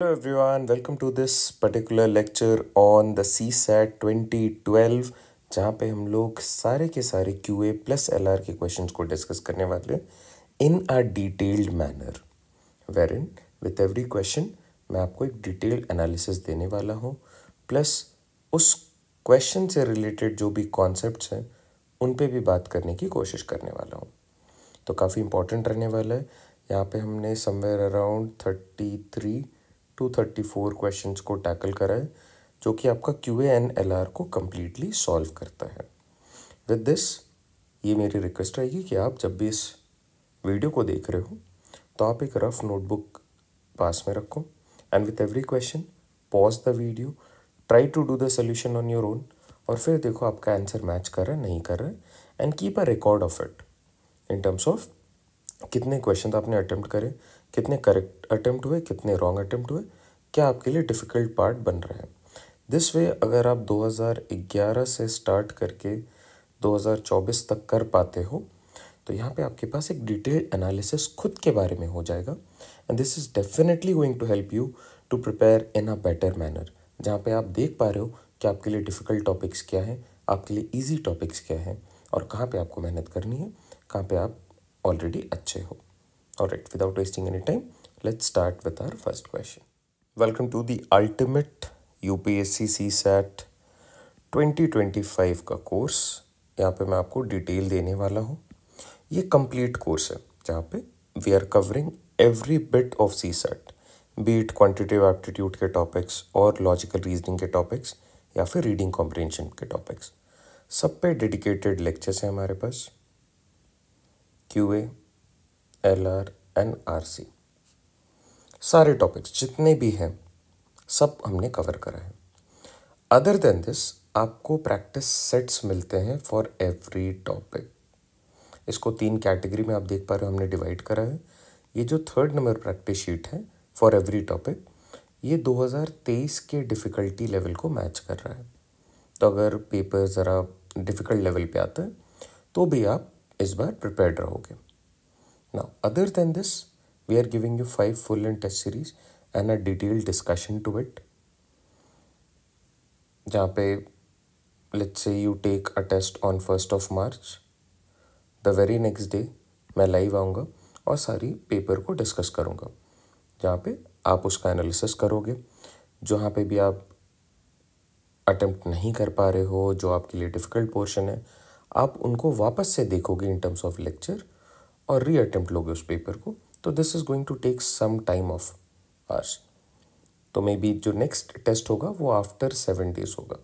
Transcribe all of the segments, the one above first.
Hello everyone, welcome to this particular lecture on the CSAT 2012 जहाँ पे हम लोग सारे के सारे QA plus LR के questions को discuss करने वाले हैं in a detailed manner wherein with every मैं आपको एक detailed analysis देने वाला हूँ plus उस question से related जो भी concepts हैं उन पे भी बात करने की कोशिश करने वाला हूँ तो काफ़ी important रहने वाला है यहाँ पे हमने somewhere around 33 to thirty four question को टैकल करा है जो कि आपका क्यू एन एल आर को कम्प्लीटली सॉल्व करता है विद दिस ये मेरी रिक्वेस्ट रहेगी कि आप जब भी इस वीडियो को देख रहे हो तो आप एक रफ़ नोटबुक पास में रखो and with every question pause the video try to do the solution on your own और फिर देखो आपका आंसर मैच कर रहा है नहीं कर रहा है and keep a record of it in terms of कितने क्वेश्चन आपने अटैम्प्ट करे कितने करेक्ट अटैम्प्ट हुए कितने रॉन्ग अटैम्प्ट हुए क्या आपके लिए डिफ़िकल्ट पार्ट बन रहा है दिस वे अगर आप 2011 से स्टार्ट करके 2024 तक कर पाते हो तो यहाँ पे आपके पास एक डिटेल एनालिसिस खुद के बारे में हो जाएगा and this is definitely going to help you to prepare in a better manner जहाँ पे आप देख पा रहे हो कि आपके लिए डिफ़िकल्ट टॉपिक्स क्या हैं आपके लिए ईजी टॉपिक्स क्या हैं और कहाँ पर आपको मेहनत करनी है कहाँ पर आप ऑलरेडी अच्छे हो right without wasting any time, let's start with our first question. Welcome to the ultimate UPSC CSAT 2025 का कोर्स यहाँ पे मैं आपको डिटेल देने वाला हूँ ये कंप्लीट कोर्स है जहाँ पे we are covering every bit of CSAT bit quantitative aptitude के टॉपिक्स और लॉजिकल रीजनिंग के टॉपिक्स या फिर रीडिंग कॉम्प्रिहेंशन के टॉपिक्स सब पे डेडिकेटेड लेक्चर्स हैं हमारे पास Q A L R N R C सारे टॉपिक्स जितने भी हैं सब हमने कवर करा है अदर देन दिस आपको प्रैक्टिस सेट्स मिलते हैं फॉर एवरी टॉपिक इसको तीन कैटेगरी में आप देख पा रहे हो हमने डिवाइड करा है ये जो थर्ड नंबर प्रैक्टिस शीट है फॉर एवरी टॉपिक ये 2023 के डिफ़िकल्टी लेवल को मैच कर रहा है तो अगर पेपर ज़रा डिफ़िकल्ट लेवल पे आता है तो भी आप इस बार प्रिपेयर्ड रहोगे Now, other than this, we are giving you five full and test series and a detailed discussion to it. जहाँ पे let's say you take a test on 1st of March, the very next day मैं live आऊँगा और सारी paper को discuss करूँगा जहाँ पे आप उसका एनालिसिस करोगे जहाँ पे भी आप अटेम्प्ट नहीं कर पा रहे हो जो आपके लिए डिफ़िकल्ट पोर्शन है आप उनको वापस से देखोगे इन टर्म्स ऑफ लेक्चर और री अटैम्प्ट लोगे उस पेपर को तो this is going to take some time of hours तो मे बी जो नेक्स्ट टेस्ट होगा वो आफ्टर सेवन डेज होगा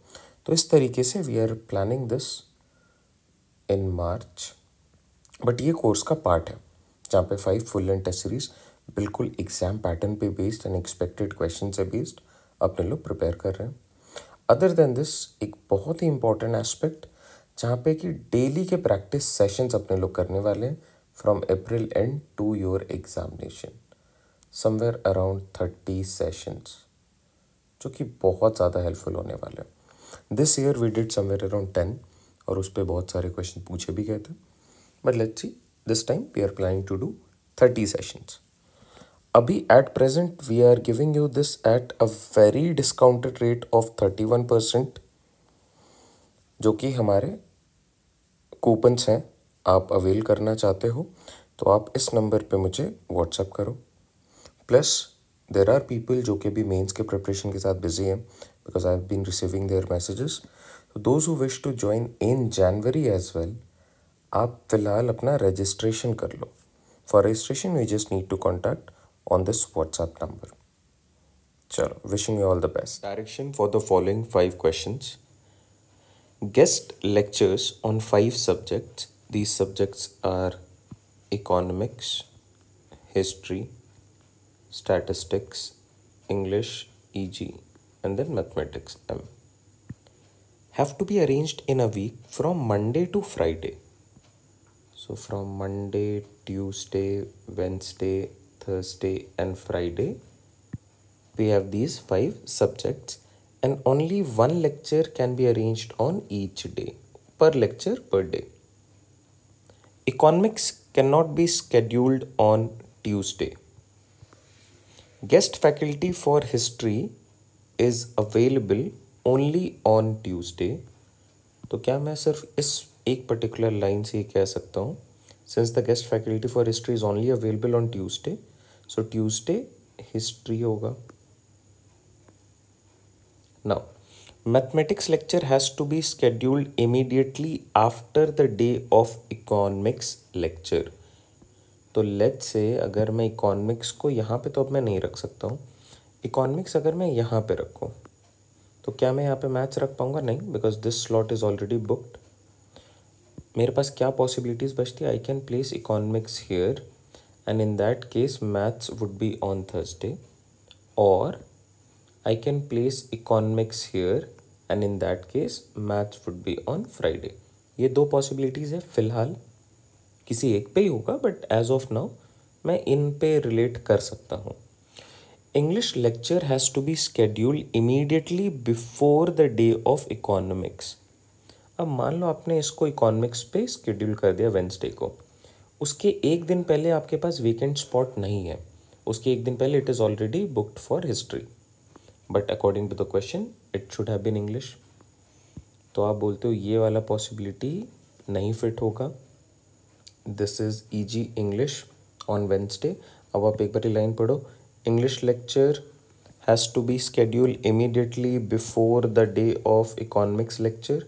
तो इस तरीके से we are planning this in March but ये कोर्स का पार्ट है जहाँ पे five full and test series बिल्कुल एग्जाम पैटर्न पे बेस्ड एंड एक्सपेक्टेड क्वेश्चन से बेस्ड अपने लोग प्रिपेयर कर रहे हैं अदर देन दिस एक बहुत ही इंपॉर्टेंट एस्पेक्ट जहाँ पे कि डेली के प्रैक्टिस सेशंस अपने लोग करने वाले हैं from April end to your examination somewhere around thirty sessions जो कि बहुत ज़्यादा हेल्पफुल होने वाले हैं this year we did somewhere around ten और उस पर बहुत सारे क्वेश्चन पूछे भी गए थे but let see this time we are planning to do thirty sessions अभी at present we are giving you this at a very discounted rate of thirty one percent जो कि हमारे कूपन्स हैं आप अवेल करना चाहते हो तो आप इस नंबर पे मुझे व्हाट्सअप करो प्लस देर आर पीपल जो कि भी मेंस के प्रिपरेशन के साथ बिजी हैं because I have been receiving their messages तो those who wish to join in January as well आप फिलहाल अपना रजिस्ट्रेशन कर लो for registration you just need to contact on this WhatsApp number चलो wishing you all the best direction for the following five questions guest lectures on five subjects These subjects are economics, history, statistics, English, EG, and then mathematics, M. Have to be arranged in a week from Monday to Friday. So from Monday, Tuesday, Wednesday, Thursday, and Friday, we have these five subjects and only one lecture can be arranged on each day per lecture per day economics can not be scheduled on Tuesday guest faculty for history is available only on Tuesday तो क्या मैं सिर्फ इस एक particular line से ही कह सकता हूँ since the guest faculty for history is only available on Tuesday so Tuesday history होगा now mathematics lecture has to be scheduled immediately after the day of economics lecture तो लेट से अगर मैं economics को यहाँ पे तो अब मैं नहीं रख सकता हूँ इकोनॉमिक्स अगर मैं यहाँ पे रखूँ तो क्या मैं यहाँ पे मैथ्स रख पाऊँगा नहीं because this slot is already booked मेरे पास क्या पॉसिबिलिटीज़ बचती I can place economics here and in that case maths would be on Thursday और I can place economics here and in that case maths would be on Friday. ये दो possibilities है फ़िलहाल किसी एक पे ही होगा बट एज ऑफ नाउ मैं इन पे रिलेट कर सकता हूँ English lecture has to be schedule immediately before the day of economics अब मान लो आपने इसको इकोनॉमिक्स पे स्कड्यूल कर दिया वेंसडे को उसके एक दिन पहले आपके पास वीकेंड स्पॉट नहीं है उसके एक दिन पहले it is already booked for history but according to the question it should have been English तो आप बोलते हो ये वाला पॉसिबिलिटी नहीं फिट होगा this is easy English on Wednesday अब आप एक बार लाइन पढ़ो English lecture has to be schedule immediately before the day of economics lecture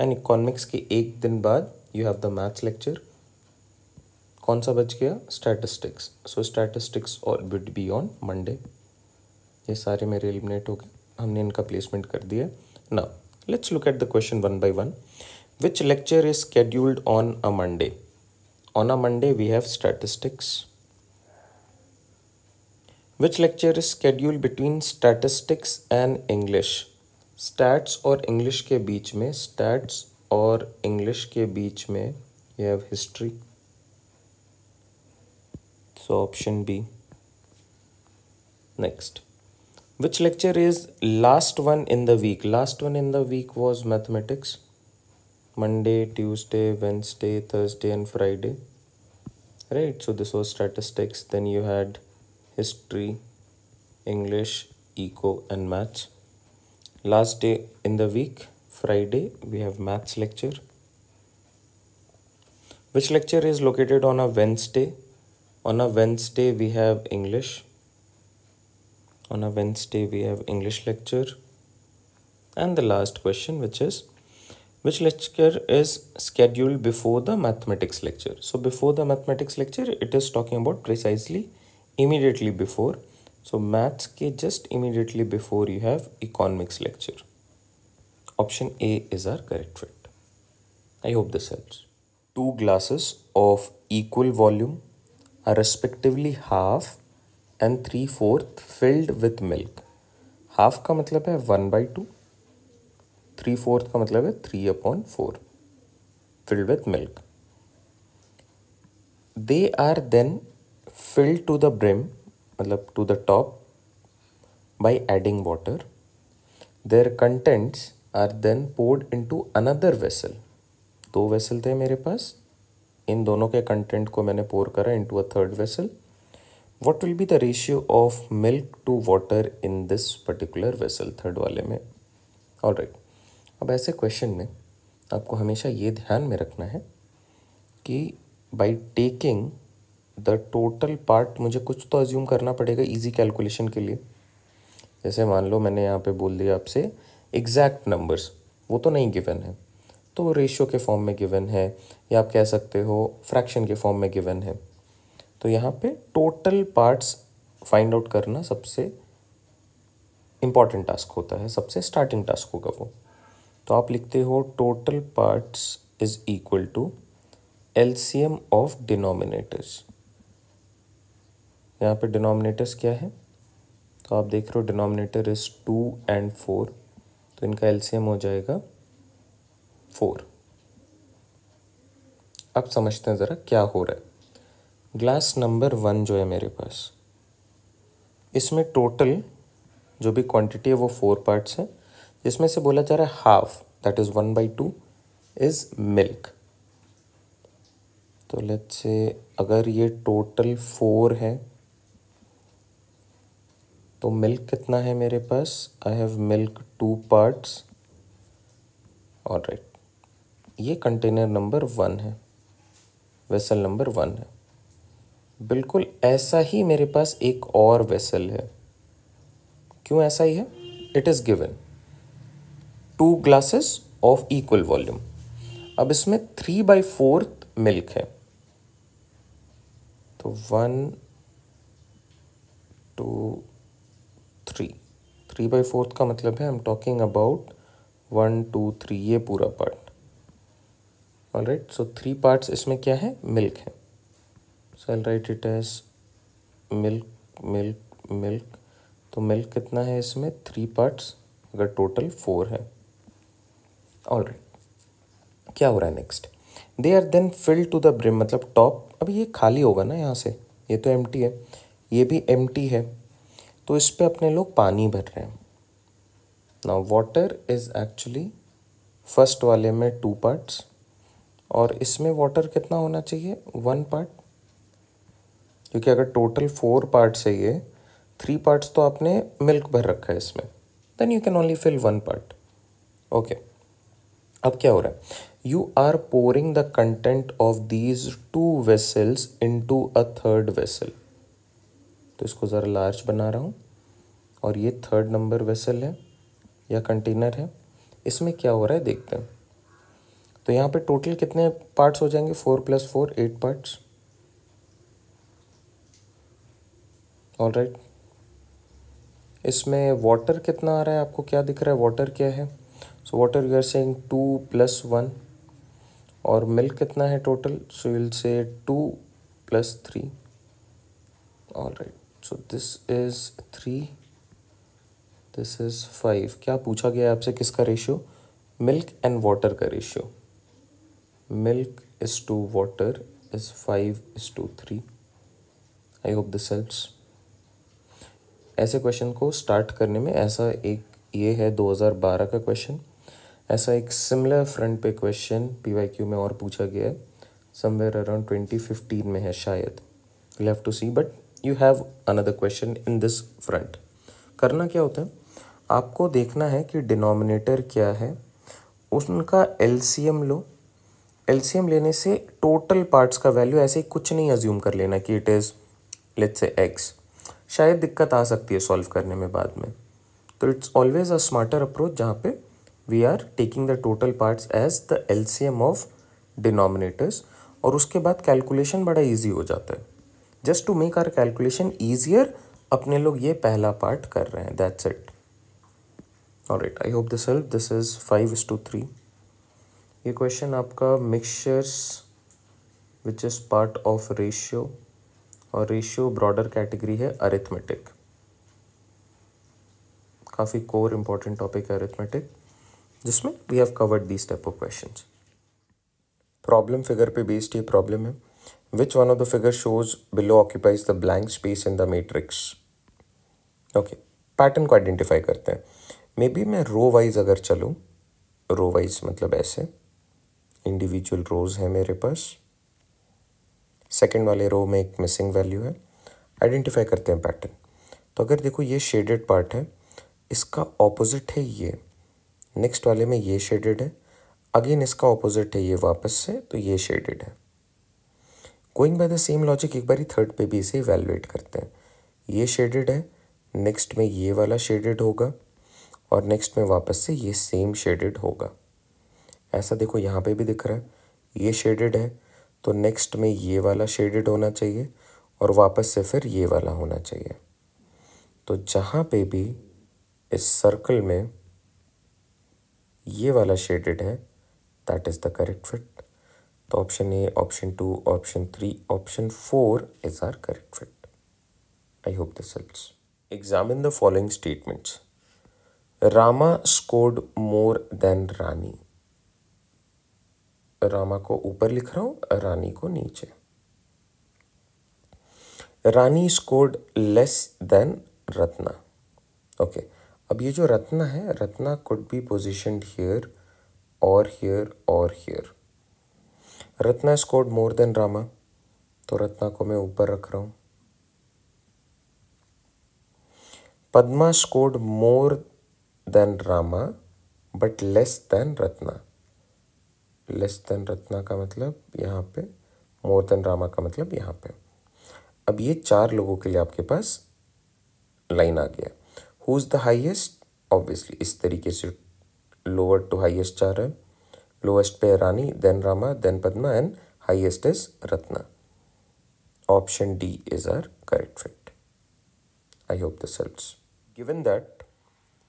and economics के एक दिन बाद you have the maths lecture कौन सा बच गया स्टैटिस्टिक्स सो स्टैटिस्टिक्स और विड बी ऑन मंडे ये सारे मेरे एलिमिनेट हो गए हमने इनका प्लेसमेंट कर दिया ना let's look at the question one by one which lecture is scheduled on a Monday on a Monday we have statistics which lecture is scheduled between statistics and English stats और English के बीच में stats और English के बीच में you have history so option B next which lecture is last one in the week last one in the week was mathematics monday tuesday wednesday thursday and friday right so this was statistics then you had history english eco and maths last day in the week friday we have maths lecture which lecture is located on a wednesday on a wednesday we have english on a Wednesday, we have English lecture. And the last question, which is which lecture is scheduled before the mathematics lecture? So, before the mathematics lecture, it is talking about precisely immediately before. So, maths ke just immediately before you have economics lecture. Option A is our correct fit. I hope this helps. Two glasses of equal volume are respectively half and three fourth filled with milk half का मतलब है one by two three fourth का मतलब है three upon four filled with milk they are then filled to the brim मतलब to the top by adding water their contents are then poured into another vessel दो vessel थे मेरे पास इन दोनों के content को मैंने पोर करा into a third vessel what will be the ratio of milk to water in this particular vessel third वाले में ऑल राइट right. अब ऐसे क्वेश्चन में आपको हमेशा ये ध्यान में रखना है कि by taking the total part मुझे कुछ तो अज्यूम करना पड़ेगा ईजी कैलकुलेशन के लिए जैसे मान लो मैंने यहाँ पे बोल दिया आपसे एग्जैक्ट नंबर्स वो तो नहीं गिवन है तो रेशियो के फॉर्म में गिवन है या आप कह सकते हो फ्रैक्शन के फॉर्म में गिवन है तो यहाँ पे टोटल पार्ट्स फाइंड आउट करना सबसे इम्पॉर्टेंट टास्क होता है सबसे स्टार्टिंग टास्क होगा वो तो आप लिखते हो total parts is equal to LCM of denominators यहाँ पे डिनोमिनेटर्स क्या है तो आप देख रहे हो denominator is two and four तो इनका एलसीएम हो जाएगा फोर अब समझते हैं ज़रा क्या हो रहा है ग्लास नंबर वन जो है मेरे पास इसमें टोटल जो भी क्वांटिटी है वो फोर पार्ट्स है जिसमें से बोला जा रहा है half that is one by two is milk तो लेट्स से अगर ये टोटल फोर है तो मिल्क कितना है मेरे पास I have milk two parts और राइट ये कंटेनर नंबर वन है वेसल नंबर वन है बिल्कुल ऐसा ही मेरे पास एक और वेसल है क्यों ऐसा ही है it is given two glasses of equal volume अब इसमें थ्री बाई फोर्थ मिल्क है तो one two three three by fourth का मतलब है I am talking about one two three ये पूरा part right so three parts इसमें क्या है मिल्क है so I write it as milk milk milk तो मिल्क कितना है इसमें थ्री पार्ट्स अगर टोटल फोर है ऑल राइट क्या हो रहा है next they are then fill to the brim मतलब टॉप अब ये खाली होगा ना यहाँ से ये तो एम है ये भी एम है तो इस पर अपने लोग पानी भर रहे हैं ना वाटर इज़ एक्चुअली फर्स्ट वाले में टू पार्ट्स और इसमें वाटर कितना होना चाहिए वन पार्ट क्योंकि अगर टोटल फोर पार्ट्स है ये थ्री पार्ट्स तो आपने मिल्क भर रखा है इसमें then you can only fill one part okay अब क्या हो रहा है you are pouring the content of these two vessels into a third vessel तो इसको ज़रा लार्ज बना रहा हूँ और ये थर्ड नंबर वेसल है या कंटेनर है इसमें क्या हो रहा है देखते हैं तो यहाँ पे टोटल कितने पार्ट्स हो जाएंगे four plus four eight parts all right इसमें वाटर कितना आ रहा है आपको क्या दिख रहा है वाटर क्या है so water you are saying two plus one और मिल्क कितना है total so will say two plus three all right so this is three this is five क्या पूछा गया आपसे किसका रेशियो मिल्क एंड वाटर का ratio milk is to water is five is to three I hope this helps ऐसे question को start करने में ऐसा एक ये है 2012 का क्वेश्चन ऐसा एक सिमिलर फ्रंट पे क्वेश्चन पीवाईक्यू में और पूछा गया है समवेयर अराउंड ट्वेंटी फिफ्टीन में है शायद you have to see but you have another question in this front करना क्या होता है आपको देखना है कि डिनोमिनेटर क्या है उनका एल लो एल लेने से टोटल पार्ट्स का वैल्यू ऐसे कुछ नहीं अज्यूम कर लेना कि it is let's say X शायद दिक्कत आ सकती है सॉल्व करने में बाद में तो it's always a smarter approach जहाँ पे we are taking the total parts as the L of denominators और उसके बाद कैलकुलेशन बड़ा ईजी हो जाता है just to make our calculation easier अपने लोग ये पहला पार्ट कर रहे हैं दैट्स इट और it I hope this help this is five is to three ये क्वेश्चन आपका mixtures which is part of ratio और रेशियो ब्रॉडर कैटेगरी है अरिथमेटिक काफ़ी कोर इम्पॉर्टेंट टॉपिक है अरिथमेटिक जिसमें we have covered these type of question problem figure पे based ये problem है which one of the figure shows below occupies the blank space in the matrix okay pattern को identify करते हैं may be मैं row wise अगर चलूँ row wise मतलब ऐसे इंडिविजुअल रोज है मेरे पास सेकेंड वाले रो में एक मिसिंग वैल्यू है आइडेंटिफाई करते हैं पैटर्न तो अगर देखो ये शेडेड पार्ट है इसका ऑपोजिट है ये नेक्स्ट वाले में ये शेडेड है अगेन इसका ऑपोजिट है ये वापस से तो ये शेडेड है going by the same logic एक बार ही थर्ड पे भी इसे इवेलुएट करते हैं ये शेडेड है नेक्स्ट में ये वाला शेडेड होगा और नेक्स्ट में वापस से ये सेम शेडेड होगा ऐसा देखो यहाँ पे भी दिख रहा है ये शेडेड है तो नेक्स्ट में ये वाला शेडेड होना चाहिए और वापस से फिर ये वाला होना चाहिए तो जहाँ पे भी इस सर्कल में ये वाला शेडेड है that is the correct fit तो option A option two option three option four is are correct fit I hope this helps examine the following statements Rama scored more than Rani Rama को ऊपर लिख रहा हूं रानी को नीचे Rani scored less than Ratna okay okay. अब ये जो रत्ना है Ratna could be position here और हियर और here Ratna scored more than Rama तो रत्ना को मैं ऊपर रख रहा हूं Padma scored more than Rama but less than Ratna less than Ratna का मतलब यहाँ पे मोर देन रामा का मतलब यहाँ पे अब ये चार लोगों के लिए आपके पास लाइन आ गया who is the highest obviously इस तरीके से लोअर टू हाइएस्ट चार है लोएस्ट पे Rani then Rama then Padma and highest is Ratna option D is are correct fit I hope this helps given that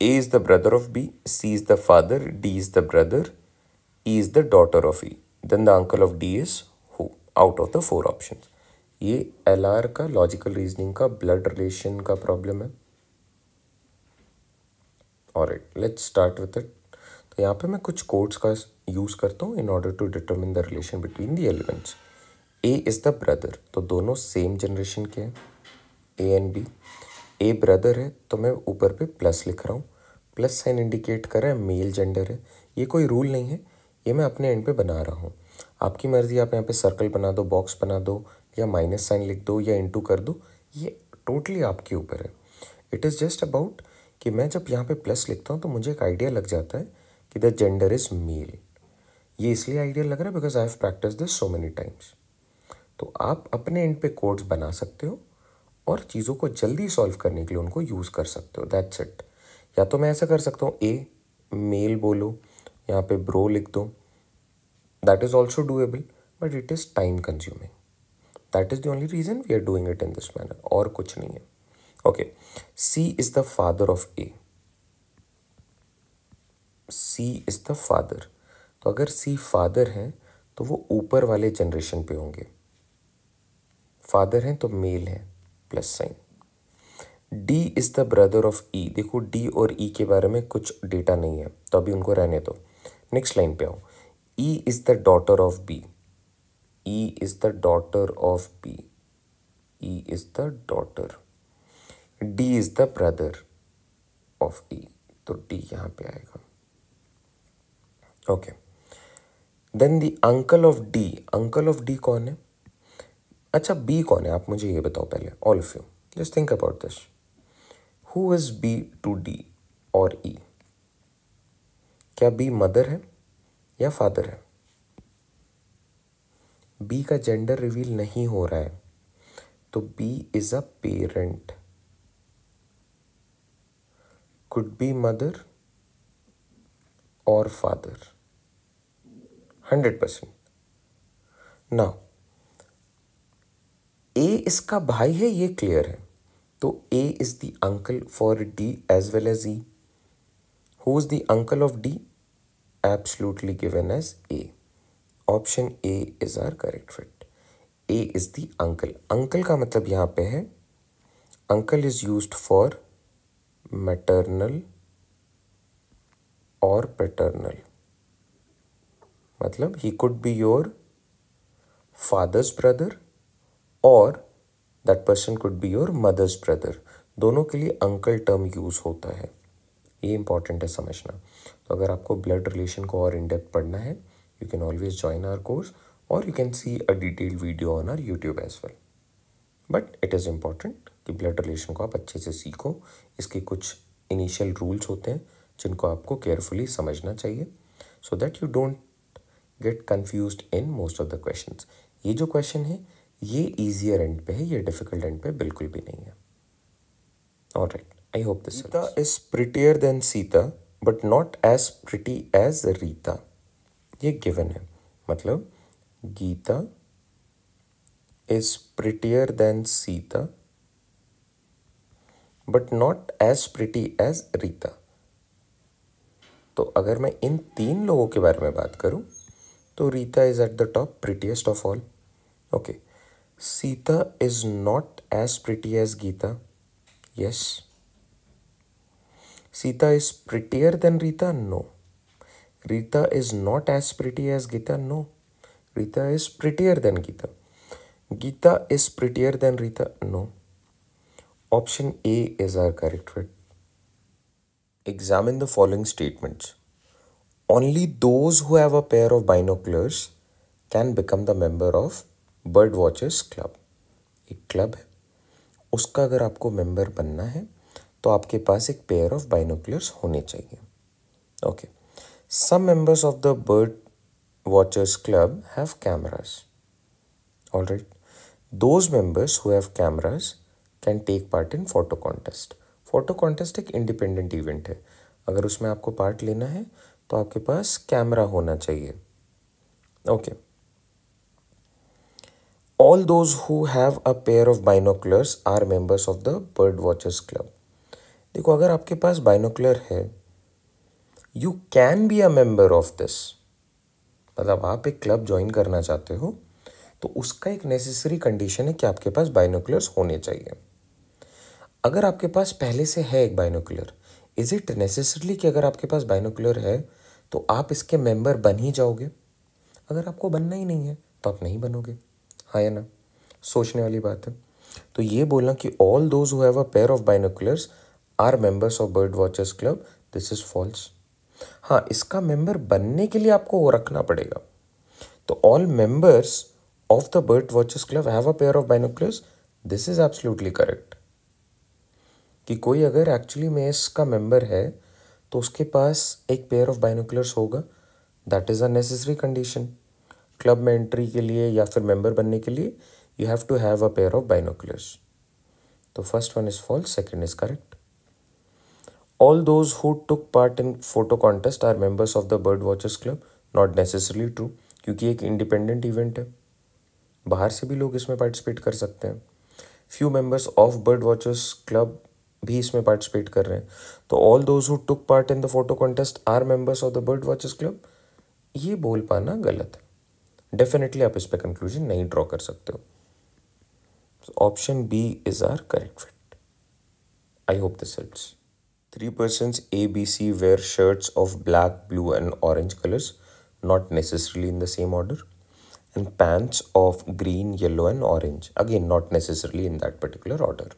A is the brother of B C is the father D is the brother E is the daughter of E. Then the uncle of D is who? Out of the four options. ये L R का logical reasoning का blood relation का problem है और let's start with it तो यहाँ पे मैं कुछ कोड्स का यूज़ करता हूँ in order to determine the relation between the elements A is the brother तो दोनों सेम जनरेशन के हैं A and B A brother है तो मैं ऊपर पे प्लस लिख रहा हूँ प्लस साइन इंडिकेट कर रहा है मेल जेंडर है ये कोई रूल नहीं है ये मैं अपने एंड पे बना रहा हूँ आपकी मर्ज़ी आप यहाँ पे सर्कल बना दो बॉक्स बना दो या माइनस साइन लिख दो या इंटू कर दो ये टोटली आपके ऊपर है इट इज़ जस्ट अबाउट कि मैं जब यहाँ पे प्लस लिखता हूँ तो मुझे एक आइडिया लग जाता है कि द जेंडर इज़ मेल ये इसलिए आइडिया लग रहा है because I have practice this so many times तो आप अपने एंड पे कोड्स बना सकते हो और चीज़ों को जल्दी सॉल्व करने के लिए उनको यूज़ कर सकते हो दैट्स इट या तो मैं ऐसा कर सकता हूँ ए मेल बोलो यहाँ पे ब्रो लिख दो That is also doable, but it is time consuming. That is the only reason we are doing it in this manner. or kuch nahi hai Okay. C is the father of A. C is the father. to agar C father hai to wo upar wale generation pe honge father hai to male hai plus sign d is the brother of e देखो d और e के बारे में कुछ data नहीं है तो अभी उनको रहने दो नेक्स्ट लाइन पे आओ E is the daughter of B. E is the daughter of B. E is the daughter. D is the brother of E. तो D यहाँ पे आएगा Okay. Then the uncle of D. Uncle of D कौन है अच्छा B कौन है आप मुझे ये बताओ पहले All of you. Just think about this. Who is B to D or e? क्या B mother है या फादर है बी का जेंडर रिवील नहीं हो रहा है तो B is a parent could be mother और फादर हंड्रेड परसेंट ना ए इसका भाई है ये क्लियर है तो A is the uncle for D as well as E who is the uncle of D absolutely given as A. Option A is our correct fit. A is the uncle. Uncle का मतलब यहाँ पे है uncle is used for maternal or paternal. मतलब he could be your father's brother or that person could be your mother's brother. दोनों के लिए uncle term use होता है ये इंपॉर्टेंट है समझना तो अगर आपको ब्लड रिलेशन को और इन डेप्थ पढ़ना है you can always join our course और you can see a detailed video on our YouTube as well but it is important कि ब्लड रिलेशन को आप अच्छे से सीखो इसके कुछ इनिशियल रूल्स होते हैं जिनको आपको केयरफुली समझना चाहिए so that you don't get confuse in most of the question ये जो क्वेश्चन है ये ईजियर एंड पे है ये डिफिकल्ट एंड पे बिल्कुल भी नहीं है और right I hope this Sita helps. is prettier than Sita, but not as pretty as Rita. ये गिवन है मतलब Geeta is prettier than Sita but not as pretty as Rita तो अगर मैं इन तीन लोगों के बारे में बात करूं तो Rita is at the top prettiest of all okay Sita is not as pretty as Gita yes Sita is prettier than Rita no Rita is not as pretty as Gita no Rita is prettier than Gita Gita is prettier than Rita no option A is are correct fit examine the following statements only those who have a pair of binoculars can become the member of bird watchers club एक club है उसका अगर आपको member बनना है तो आपके पास एक पेयर ऑफ बाइनोकुलर्स होने चाहिए okay some members of the bird watchers club have all right those members who have cameras can take part in photo contest photo contest एक इंडिपेंडेंट इवेंट है अगर उसमें आपको पार्ट लेना है तो आपके पास कैमरा होना चाहिए okay all those who have a pair of binoculars are members of the bird watchers club देखो अगर आपके पास बाइनोकुलर है you can be a member of this मतलब आप एक क्लब ज्वाइन करना चाहते हो तो उसका एक नेसेसरी कंडीशन है कि आपके पास बाइनोकुलर्स होने चाहिए अगर आपके पास पहले से है एक बाइनोकुलर इज़ इट नेसेसरली कि अगर आपके पास बाइनोकुलर है तो आप इसके मेंबर बन ही जाओगे अगर आपको बनना ही नहीं है तो आप नहीं बनोगे हाँ या ना सोचने वाली बात है तो ये बोलना कि all those who have a pair of binoculars are members of bird watchers club this is false हाँ इसका मेंबर बनने के लिए आपको वो रखना पड़ेगा तो all members of the bird watchers club have a pair of binoculars this is absolutely correct कि कोई अगर एक्चुअली में इसका मेंबर है तो उसके पास एक पेयर ऑफ बाइनोकुलर्स होगा that is a necessary condition club में एंट्री के लिए या फिर मेंबर बनने के लिए you have to have a pair of binoculars तो first one is false second is correct All those who took part in photo contest are members of the Bird Watchers Club. Not necessarily true क्योंकि एक independent event है बाहर से भी लोग इसमें participate कर सकते हैं few members of bird watchers club भी इसमें पार्टिसिपेट कर रहे हैं तो all those who took part in the photo contest are members of the bird watchers club ये बोल पाना गलत है डेफिनेटली आप इस पर कंक्लूजन नहीं ड्रॉ कर सकते हो option B is are correct fit I hope this helps Three persons ABC wear shirts of black, blue and orange colors, not necessarily in the same order. And pants of green, yellow and orange, again not necessarily in that particular order.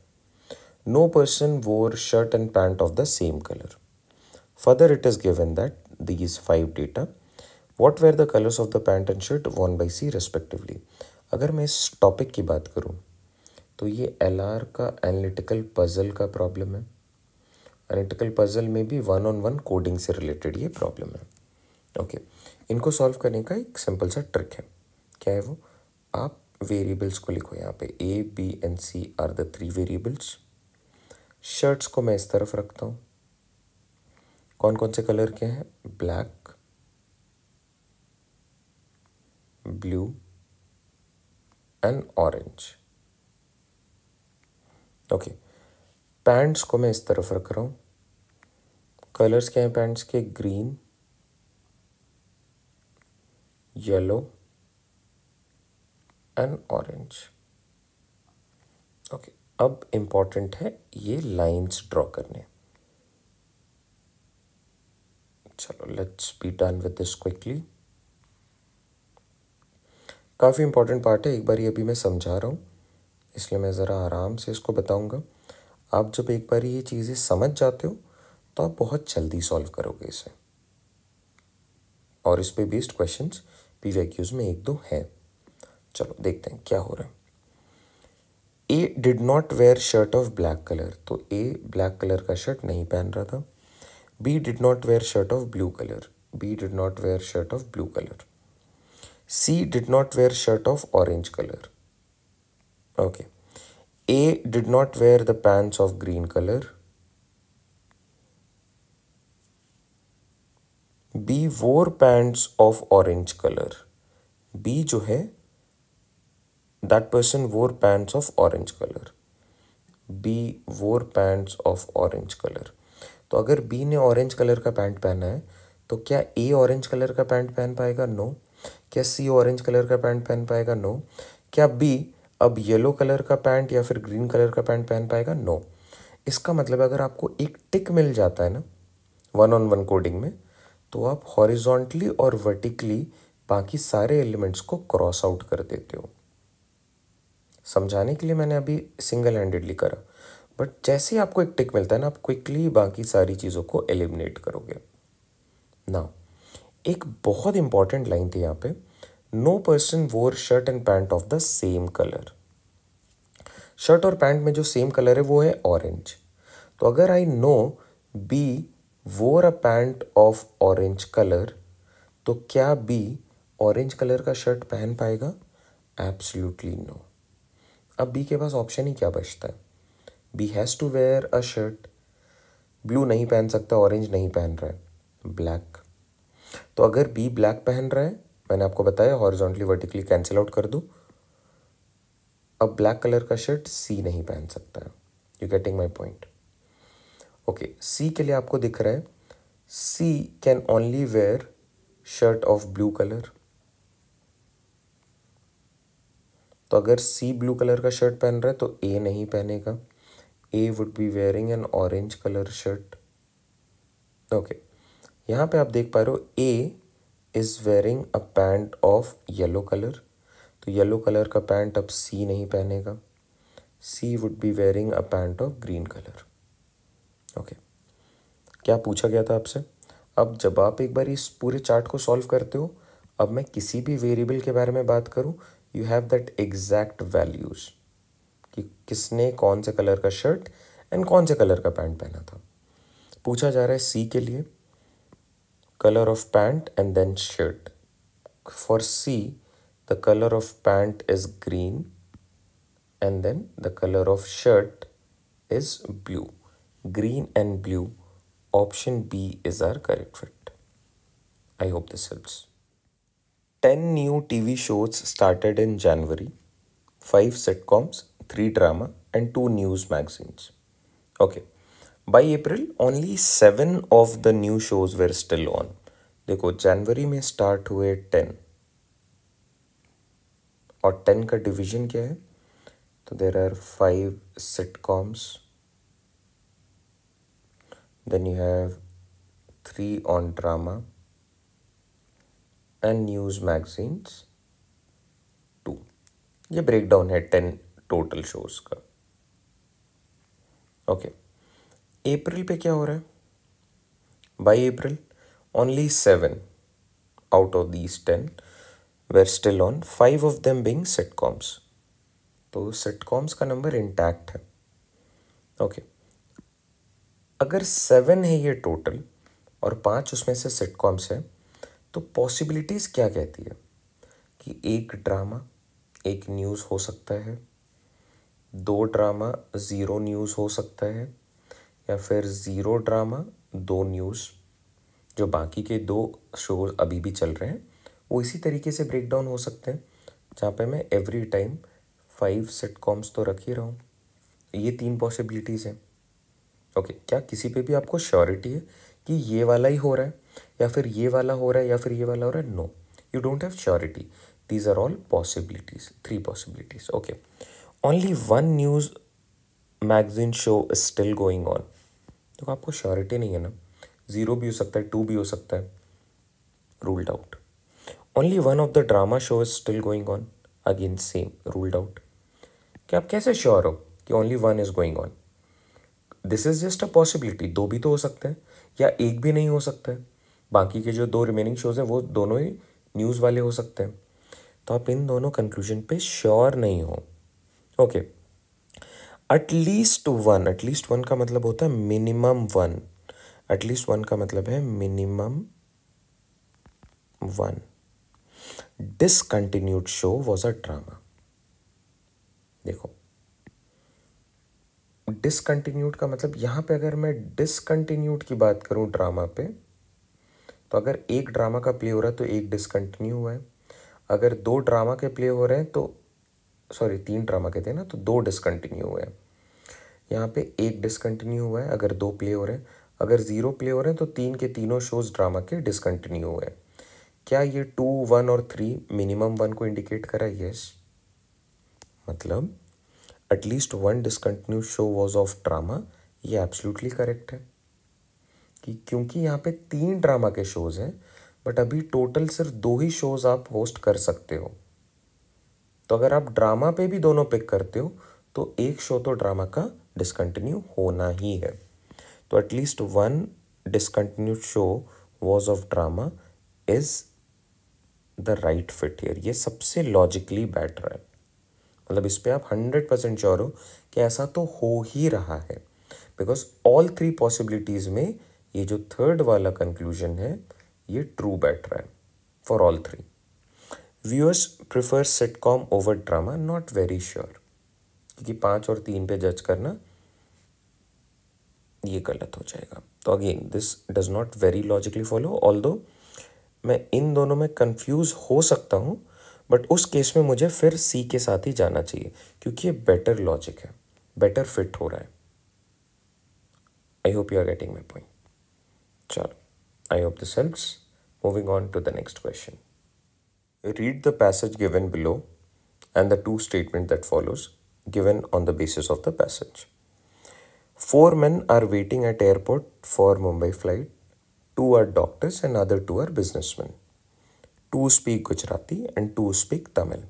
No person wore shirt and pant of the same color. Further, it is given that these five data, what were the colors of the pant and shirt worn by C respectively. अगर मैं इस topic की बात करूं, तो ये L R का analytical puzzle का प्रॉब्लम है एनालिटिकल पजल में भी वन ऑन वन कोडिंग से रिलेटेड ये प्रॉब्लम है ओके okay. इनको सॉल्व करने का एक सिंपल सा ट्रिक है क्या है वो आप वेरिएबल्स को लिखो यहाँ पे A B and C are the three variables shirts को मैं इस तरफ रखता हूँ कौन कौन से कलर के हैं black blue and orange okay okay. Pants को मैं इस तरफ रख रहा हूँ कलर्स क्या हैं पैंट्स के green yellow and orange okay अब इम्पॉर्टेंट है ये लाइंस ड्रॉ करने चलो let's be done with this quickly काफ़ी इंपॉर्टेंट पार्ट है एक बार ये अभी मैं समझा रहा हूँ इसलिए मैं ज़रा आराम से इसको बताऊँगा आप जब एक बार ये चीज़ें समझ जाते हो तो आप बहुत जल्दी सॉल्व करोगे इसे और इस पे बेस्ड क्वेश्चन पी वैक्यूज में एक दो हैं चलो देखते हैं क्या हो रहा है A did not wear shirt of black colour तो ए ब्लैक कलर का शर्ट नहीं पहन रहा था B did not wear shirt of blue colour B did not wear shirt of blue colour C did not wear shirt of orange colour okay A did not wear the pants of green color. B wore pants of orange color. B जो है that person wore pants of orange color. B wore pants of orange color. तो अगर B ने orange color का pant पहना है तो क्या A orange color का pant पहन पाएगा no. क्या C orange color का pant पहन पाएगा no. क्या B अब येलो कलर का पैंट या फिर ग्रीन कलर का पैंट पहन पाएगा नो no. इसका मतलब अगर आपको एक टिक मिल जाता है ना वन ऑन वन कोडिंग में तो आप हॉरिजॉन्टली और वर्टिकली बाकी सारे एलिमेंट्स को क्रॉस आउट कर देते हो समझाने के लिए मैंने अभी सिंगल हैंडेडली करा बट जैसे ही आपको एक टिक मिलता है ना आप क्विकली बाकी सारी चीज़ों को एलिमिनेट करोगे ना एक बहुत इंपॉर्टेंट लाइन थी यहाँ पे no person wore shirt and pant of the same colour shirt और पैंट में जो सेम कलर है वो है ऑरेंज तो अगर आई know B wore a pant of orange colour तो क्या बी ऑरेंज कलर का शर्ट पहन पाएगा एब्सोल्युटली नो अब बी के पास ऑप्शन ही क्या बचता है B has to wear a shirt blue नहीं पहन सकता ऑरेंज नहीं पहन रहा है ब्लैक तो अगर बी ब्लैक पहन रहा है मैंने आपको बताया हॉरिजॉन्टली वर्टिकली कैंसिल आउट कर दूँ अब ब्लैक कलर का शर्ट सी नहीं पहन सकता है you getting my point okay C के लिए आपको दिख रहा है C can only wear shirt of blue colour तो अगर सी ब्लू कलर का शर्ट पहन रहा है तो ए नहीं पहनेगा A would be wearing an orange colour shirt okay यहाँ पे आप देख पा रहे हो A is wearing a pant of yellow colour तो येलो कलर का पैंट अब सी नहीं पहनेगा C would be wearing a pant of green colour okay क्या पूछा गया था आपसे अब जब आप एक बार इस पूरे चार्ट को सॉल्व करते हो अब मैं किसी भी वेरिएबल के बारे में बात करूं you have that exact values कि किसने कौन से कलर का शर्ट एंड कौन से कलर का पैंट पहना था पूछा जा रहा है सी के लिए color of pant and then shirt. For C, the color of pant is green and then the color of shirt is blue. Green and blue, option B is our correct fit. I hope this helps. 10 new TV shows started in January, 5 sitcoms, 3 drama and 2 news magazines. Okay. By April only seven of the new shows were still on देखो जनवरी में start हुए ten और ten का division क्या है तो there are five coms then you have three on drama and news magazines two ये ब्रेकडाउन है टेन टोटल शोज का ओके okay. अप्रैल पे क्या हो रहा है by April only seven of these ten were still on five of them them sitcoms तो sitcoms का नंबर इंटैक्ट है ओके okay. अगर सेवन है ये टोटल और पांच उसमें से कॉम्स है तो पॉसिबिलिटीज़ क्या कहती है कि एक ड्रामा एक न्यूज़ हो सकता है दो ड्रामा ज़ीरो न्यूज़ हो सकता है या फिर ज़ीरो ड्रामा दो न्यूज़ जो बाकी के दो शोज अभी भी चल रहे हैं वो इसी तरीके से ब्रेक डाउन हो सकते हैं जहाँ पे मैं एवरी टाइम फाइव कॉम्स तो रख ही रहा हूँ ये तीन पॉसिबिलिटीज़ हैं ओके क्या किसी पे भी आपको श्योरिटी है कि ये वाला ही हो रहा है या फिर ये वाला हो रहा है या फिर ये वाला हो रहा है no you don't have surety these are all possibilities three possibilities okay only one news magazine show is still going on देखो तो आपको श्योरिटी नहीं है ना ज़ीरो भी हो सकता है टू भी हो सकता है ruled out only one of the drama show is still going on again same ruled out कि आप कैसे श्योर हो कि only one is going on this is just a possibility दो भी तो हो सकते हैं या एक भी नहीं हो सकता है बाकी के जो दो रिमेनिंग शोज़ हैं वो दोनों ही न्यूज़ वाले हो सकते हैं तो आप इन दोनों कंक्लूजन पे श्योर नहीं हो okay okay. At least one at least one का मतलब होता है मिनिमम वन एटलीस्ट वन का मतलब है minimum one discontinued show was a drama देखो डिसकंटिन्यूड का मतलब यहां पे अगर मैं डिसकंटिन्यूड की बात करूं ड्रामा पे तो अगर एक ड्रामा का प्ले हो रहा है तो एक डिसकंटिन्यू हुआ है अगर दो ड्रामा के प्ले हो रहे हैं तो सॉरी तीन ड्रामा के थे ना तो दो डिसकंटिन्यू हुए हैं यहाँ पे एक डिसकंटिन्यू हुआ है अगर दो प्ले हो रहे हैं अगर ज़ीरो प्ले हो रहे हैं तो तीन के तीनों शोज़ ड्रामा के डिसकंटिन्यू हुए हैं क्या ये टू वन और थ्री मिनिमम वन को इंडिकेट करा यस मतलब at least one discontinue show was of drama ये एब्सोल्युटली करेक्ट है कि क्योंकि यहाँ पे तीन ड्रामा के शोज़ हैं बट अभी टोटल सिर्फ दो ही शोज़ आप होस्ट कर सकते हो तो अगर आप ड्रामा पे भी दोनों पिक करते हो तो एक शो तो ड्रामा का डिसकंटिन्यू होना ही है तो at least one discontinued show was of drama is the right fit here ये सबसे लॉजिकली बेटर है मतलब इस पर आप हंड्रेड परसेंट श्योर हो कि ऐसा तो हो ही रहा है बिकॉज ऑल थ्री पॉसिबिलिटीज़ में ये जो थर्ड वाला कंक्लूजन है ये ट्रू बेटर है for all three viewers prefer sitcom over drama not very sure क्योंकि पाँच और तीन पे जज करना ये गलत हो जाएगा तो again this does not very logically follow although मैं इन दोनों में कंफ्यूज हो सकता हूँ बट उस केस में मुझे फिर सी के साथ ही जाना चाहिए क्योंकि ये बेटर लॉजिक है बेटर फिट हो रहा है I hope you are getting my point चलो I hope this helps moving on to the next question Read the passage given below and the two statements that follows given on the basis of the passage. Four men are waiting at airport for Mumbai flight. Two are doctors and other two are businessmen. Two speak Gujarati and two speak Tamil.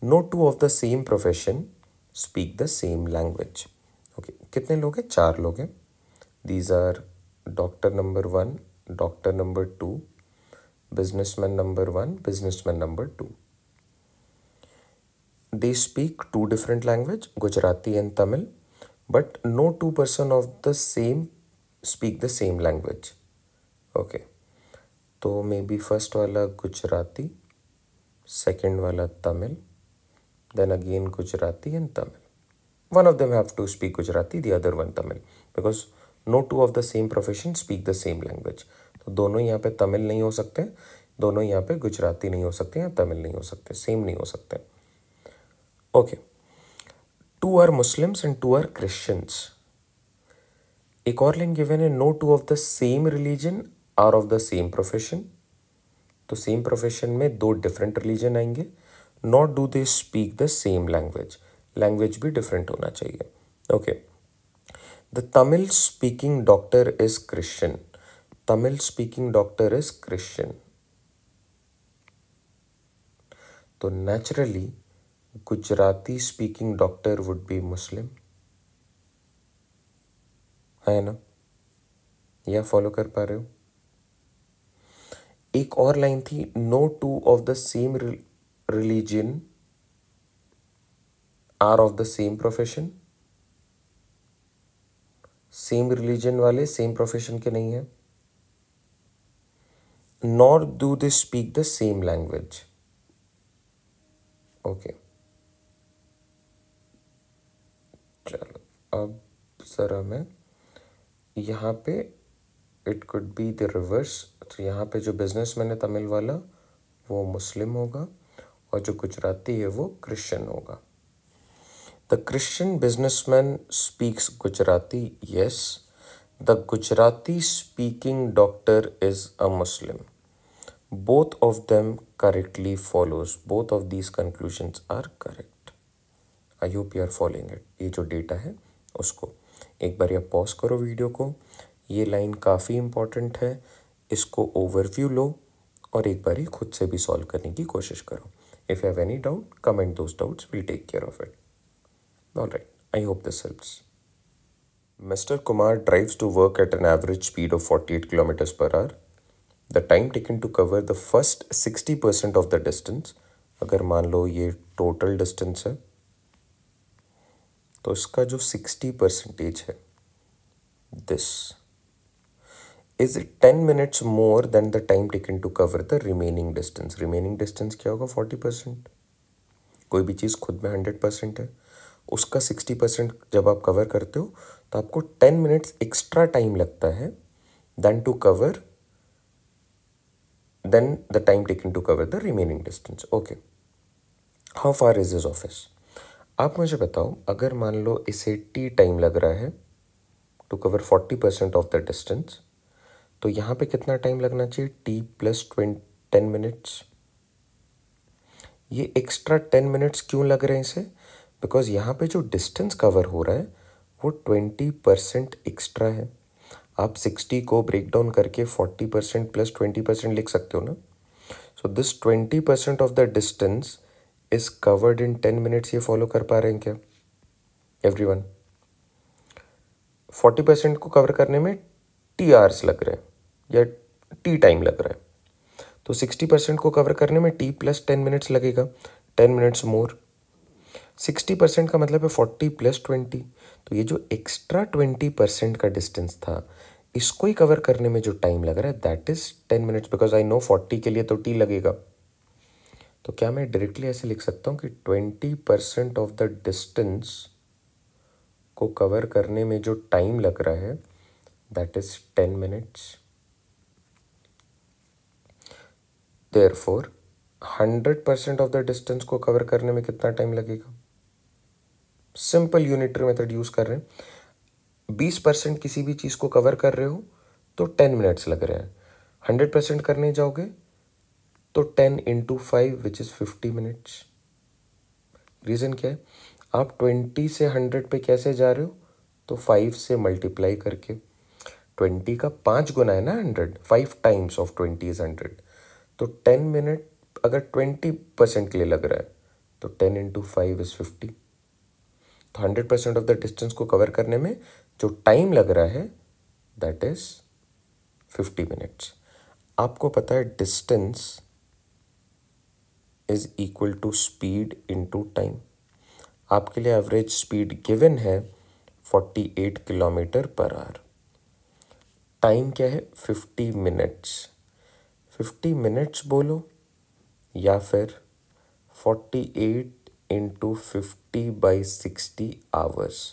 No two of the same profession speak the same language. Okay, कितने लोग हैं? चार लोग हैं. These are doctor number one, doctor number two, businessman number one, businessman number two. They speak two different language, Gujarati and Tamil, but no two person of the same speak the same language. Okay. तो maybe B first वाला Gujarati second वाला Tamil then again Gujarati and Tamil one of them have to speak Gujarati the other one Tamil because no two of the same profession speak the same language तो दोनों यहाँ पे तमिल नहीं हो सकते दोनों यहाँ पे गुजराती नहीं हो सकते या तमिल नहीं हो सकते सेम नहीं हो सकते okay two are Muslims and two are Christians एक और लाइन गिवेन है no two of the same religion are of the same profession तो सेम प्रोफेशन में दो डिफरेंट रिलीजन आएंगे not do they speak the same language language भी different होना चाहिए okay the Tamil speaking doctor is Christian Tamil speaking doctor is Christian. So naturally, Gujarati speaking doctor would be Muslim. है ना यह follow कर पा रहे हो एक और लाइन थी no two of the same religion are of the same profession same religion वाले सेम प्रोफेशन के नहीं है nor do they speak the same language. Okay. चलो अब ज़रा मैं यहाँ पे it could be the reverse तो यहाँ पे जो बिज़नेस मैन है तमिल वाला वो मुस्लिम होगा और जो गुजराती है वो क्रिश्चियन होगा the Christian man speaks Gujarati yes the Gujarati speaking doctor is a Muslim both of them correctly follows both of these conclusions are correct I hope you are following it ये जो डेटा है उसको एक बार आप पॉज करो video को ये line काफ़ी इम्पॉर्टेंट है इसको ओवरव्यू लो और एक बार ही खुद से भी सॉल्व करने की कोशिश करो if you have any doubt comment those doubts will take care of it all right I hope this helps Mr. Kumar drives to work at an average speed of 48 kilometers per hour the time taken to cover the first sixty percent of the distance अगर मान लो ये total distance है तो इसका जो sixty percentage है this is ten minutes more than the time taken to cover the remaining distance remaining distance क्या होगा फोर्टी परसेंट कोई भी चीज़ खुद में हंड्रेड परसेंट है उसका सिक्सटी परसेंट जब आप कवर करते हो तो आपको टेन मिनट्स एक्स्ट्रा टाइम लगता है than to cover then the time taken to cover the remaining distance okay how far is his office आप मुझे बताओ अगर मान लो इसे टी टाइम लग रहा है to cover forty percent of the distance तो यहाँ पे कितना टाइम लगना चाहिए T plus twenty ten minutes ये एक्स्ट्रा टेन मिनट्स क्यों लग रहे हैं इसे बिकॉज यहाँ पे जो डिस्टेंस कवर हो रहा है वो ट्वेंटी परसेंट एक्स्ट्रा है आप सिक्सटी को ब्रेक डाउन करके forty percent plus twenty percent लिख सकते हो ना so this twenty percent of the distance is covered in ten minutes ये फॉलो कर पा रहे हैं क्या एवरी वन फोर्टी परसेंट को कवर करने में टी आर्स लग रहे हैं या टी टाइम लग रहा है तो सिक्सटी परसेंट को कवर करने में टी प्लस टेन मिनट्स लगेगा ten minutes more sixty percent का मतलब है फोर्टी प्लस ट्वेंटी तो ये जो एक्स्ट्रा ट्वेंटी परसेंट का डिस्टेंस था इसको ही कवर करने में जो टाइम लग रहा है that is ten minutes because I know forty के लिए तो टी लगेगा तो क्या मैं डायरेक्टली ऐसे लिख सकता हूँ कि twenty percent of the distance को कवर करने में जो टाइम लग रहा है that is ten minutes there four hundred percent of the distance को कवर करने में कितना टाइम लगेगा सिंपल यूनिटरी मेथड यूज़ कर रहे हैं बीस परसेंट किसी भी चीज़ को कवर कर रहे हो तो टेन मिनट्स लग रहे हैं हंड्रेड परसेंट करने जाओगे तो ten into five which is fifty minutes reason क्या है आप ट्वेंटी से हंड्रेड पे कैसे जा रहे हो तो फाइव से मल्टीप्लाई करके ट्वेंटी का पाँच गुना है ना hundred five times of twenty is hundred तो टेन मिनट अगर ट्वेंटी परसेंट के लिए लग रहा है तो ten into five is fifty तो hundred percent of the distance को कवर करने में जो टाइम लग रहा है दैट इज फिफ्टी मिनट्स आपको पता है distance is equal to speed into time आपके लिए एवरेज स्पीड गिवन है 48 किलोमीटर पर आवर टाइम क्या है 50 मिनट्स 50 मिनट्स बोलो या फिर 48 eight into fifty by sixty hours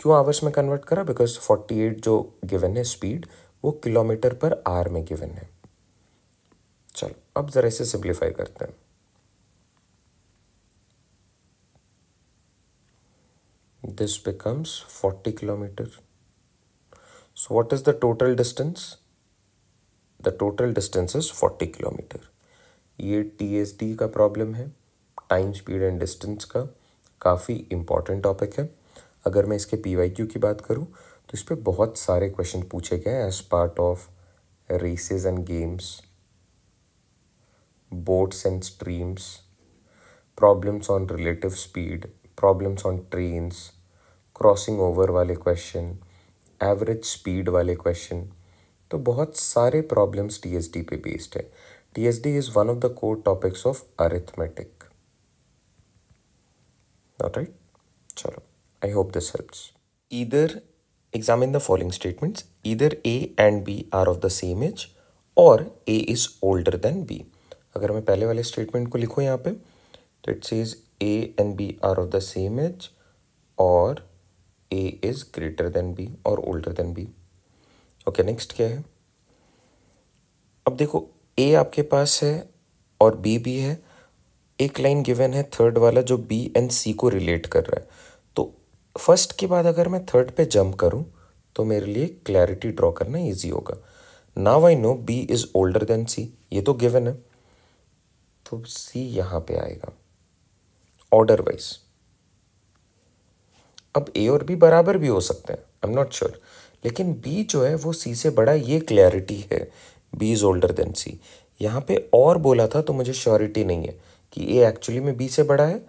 क्यों आवर्स में कन्वर्ट करा बिकॉज फोर्टी एट जो गिवन है स्पीड वो किलोमीटर पर आर में गिवन है चलो अब ज़रा इसे सिंप्लीफाई करते हैं this becomes forty kilometre so what is the total distance the total distance is forty kilometre ये टी एस डी का प्रॉब्लम है टाइम स्पीड एंड डिस्टेंस का काफ़ी इम्पॉर्टेंट टॉपिक है अगर मैं इसके पी वाई क्यू की बात करूँ तो इस पर बहुत सारे क्वेश्चन पूछे गए हैं as part of races and games boats and streams problems on relative speed problems on trains crossing over वाले क्वेश्चन एवरेज स्पीड वाले क्वेश्चन तो बहुत सारे प्रॉब्लम्स टी पे बेस्ड है T is one of the core topics of arithmetic right चलो I hope this helps. Either examine the following statements. Either A and B are of the same age or A is older than B. अगर मैं पहले वाले statement को लिखूँ यहाँ पे तो it says A and B are of the same age और A is greater than B और older than B. Okay okay, next क्या है अब देखो A आपके पास है और B भी है एक लाइन गिवन है थर्ड वाला जो बी एंड सी को रिलेट कर रहा है फर्स्ट के बाद अगर मैं थर्ड पे जंप करूं तो मेरे लिए क्लैरिटी ड्रॉ करना ईजी होगा now I know B is older than C ये तो गिवन है तो सी यहाँ पे आएगा ऑर्डर वाइज अब ए और बी बराबर भी हो सकते हैं आई एम नॉट श्योर लेकिन बी जो है वो सी से बड़ा ये क्लैरिटी है B is older than C यहां पे और बोला था तो मुझे श्योरिटी नहीं है कि ए एक्चुअली में बी से बड़ा है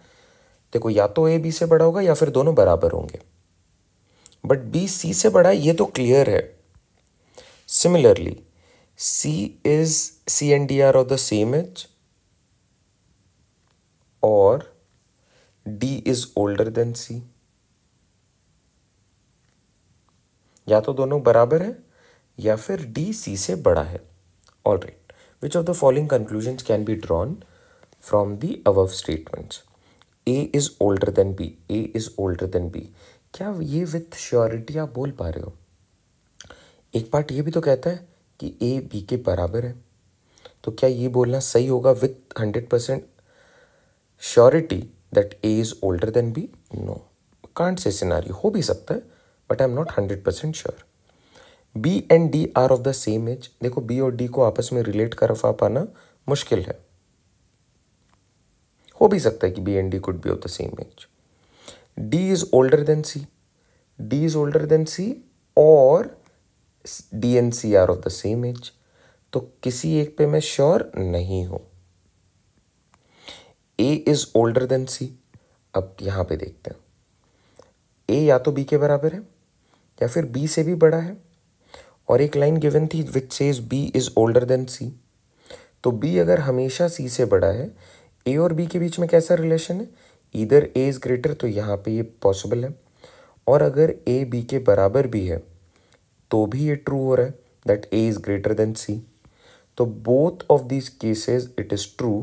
देखो या तो ए बी से बड़ा होगा या फिर दोनों बराबर होंगे बट बी सी से बड़ा ये तो क्लियर है similarly C is C and D are of the same age और D is older than C या तो दोनों बराबर है या फिर डी सी से बड़ा है all right which of the following conclusion can be drawn from the above statements A is older than B A is older than B क्या ये विथ श्योरिटी आप बोल पा रहे हो एक पार्ट ये भी तो कहता है कि ए बी के बराबर है तो क्या ये बोलना सही होगा with hundred percent surety that A is older than B no can't say scenario हो भी सकता है but I am not hundred percent sure B and D are of the same age देखो बी और डी को आपस में relate करवा पाना मुश्किल है हो भी सकता है कि B and D could be of the same age D is older than C D is older than C और D and C are of the same age तो किसी एक पे मैं श्योर नहीं हूं A is older than C अब यहां पे देखते हैं ए या तो बी के बराबर है या फिर बी से भी बड़ा है और एक लाइन गिवन थी which says B is older than C तो बी अगर हमेशा सी से बड़ा है ए और बी के बीच में कैसा रिलेशन है इधर ए इज़ ग्रेटर तो यहाँ पे ये पॉसिबल है और अगर ए बी के बराबर भी है तो भी ये ट्रू हो रहा है that A is greater than C तो both of these cases it is true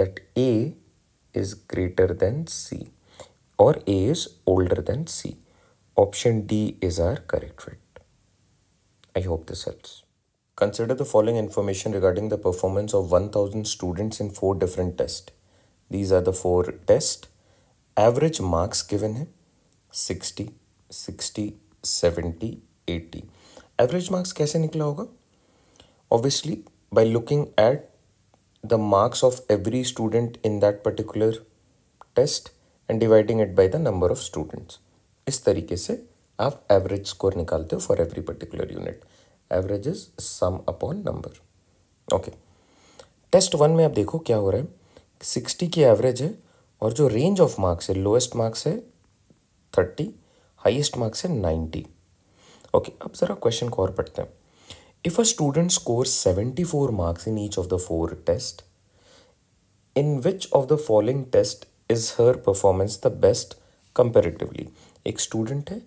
that A is greater than C और A is older than C option D is are correct fit I hope this helps consider the following information regarding the performance of one thousand students in four different test These are the four tests. Average marks given है 60, 60, 70, 80. Average marks कैसे निकला होगा Obviously by looking at the marks of every student in that particular test and dividing it by the number of students. इस तरीके से आप average score निकालते हो for every particular unit average is sum upon number okay test one में आप देखो क्या हो रहा है सिक्सटी की एवरेज है और जो रेंज ऑफ मार्क्स है लोएस्ट मार्क्स है थर्टी हाईएस्ट मार्क्स है नाइन्टी ओके अब ज़रा क्वेश्चन को और पढ़ते हैं if a student score seventy four marks in each of the four test in which of the following test is her performance the best comparatively एक student है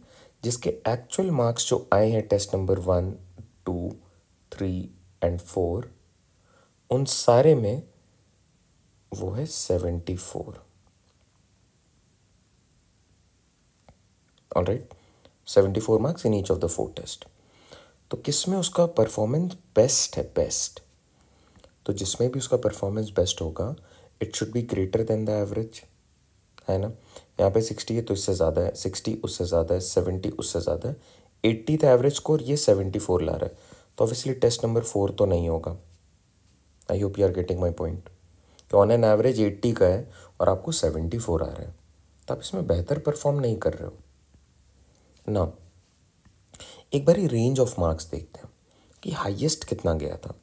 जिसके एक्चुअल मार्क्स जो आए हैं test number one two three and four उन सारे में वो है seventy four all right seventy four marks in each of the four test तो किस में उसका परफॉर्मेंस बेस्ट है बेस्ट तो जिसमें भी उसका परफॉर्मेंस बेस्ट होगा it should be greater than the average है ना यहाँ पे सिक्सटी है तो इससे ज़्यादा है सिक्सटी उससे ज़्यादा है सेवेंटी उससे ज़्यादा है एट्टी था एवरेज स्कोर ये सेवेंटी फोर ला रहा है तो ऑब्वियसली टेस्ट नंबर फोर तो नहीं होगा I hope you are getting my point कि ऑन एन एवरेज एट्टी का है और आपको सेवेंटी फोर आ रहा है तो आप इसमें बेहतर परफॉर्म नहीं कर रहे हो ना एक बार ही रेंज ऑफ मार्क्स देखते हैं कि हाईएस्ट कितना गया था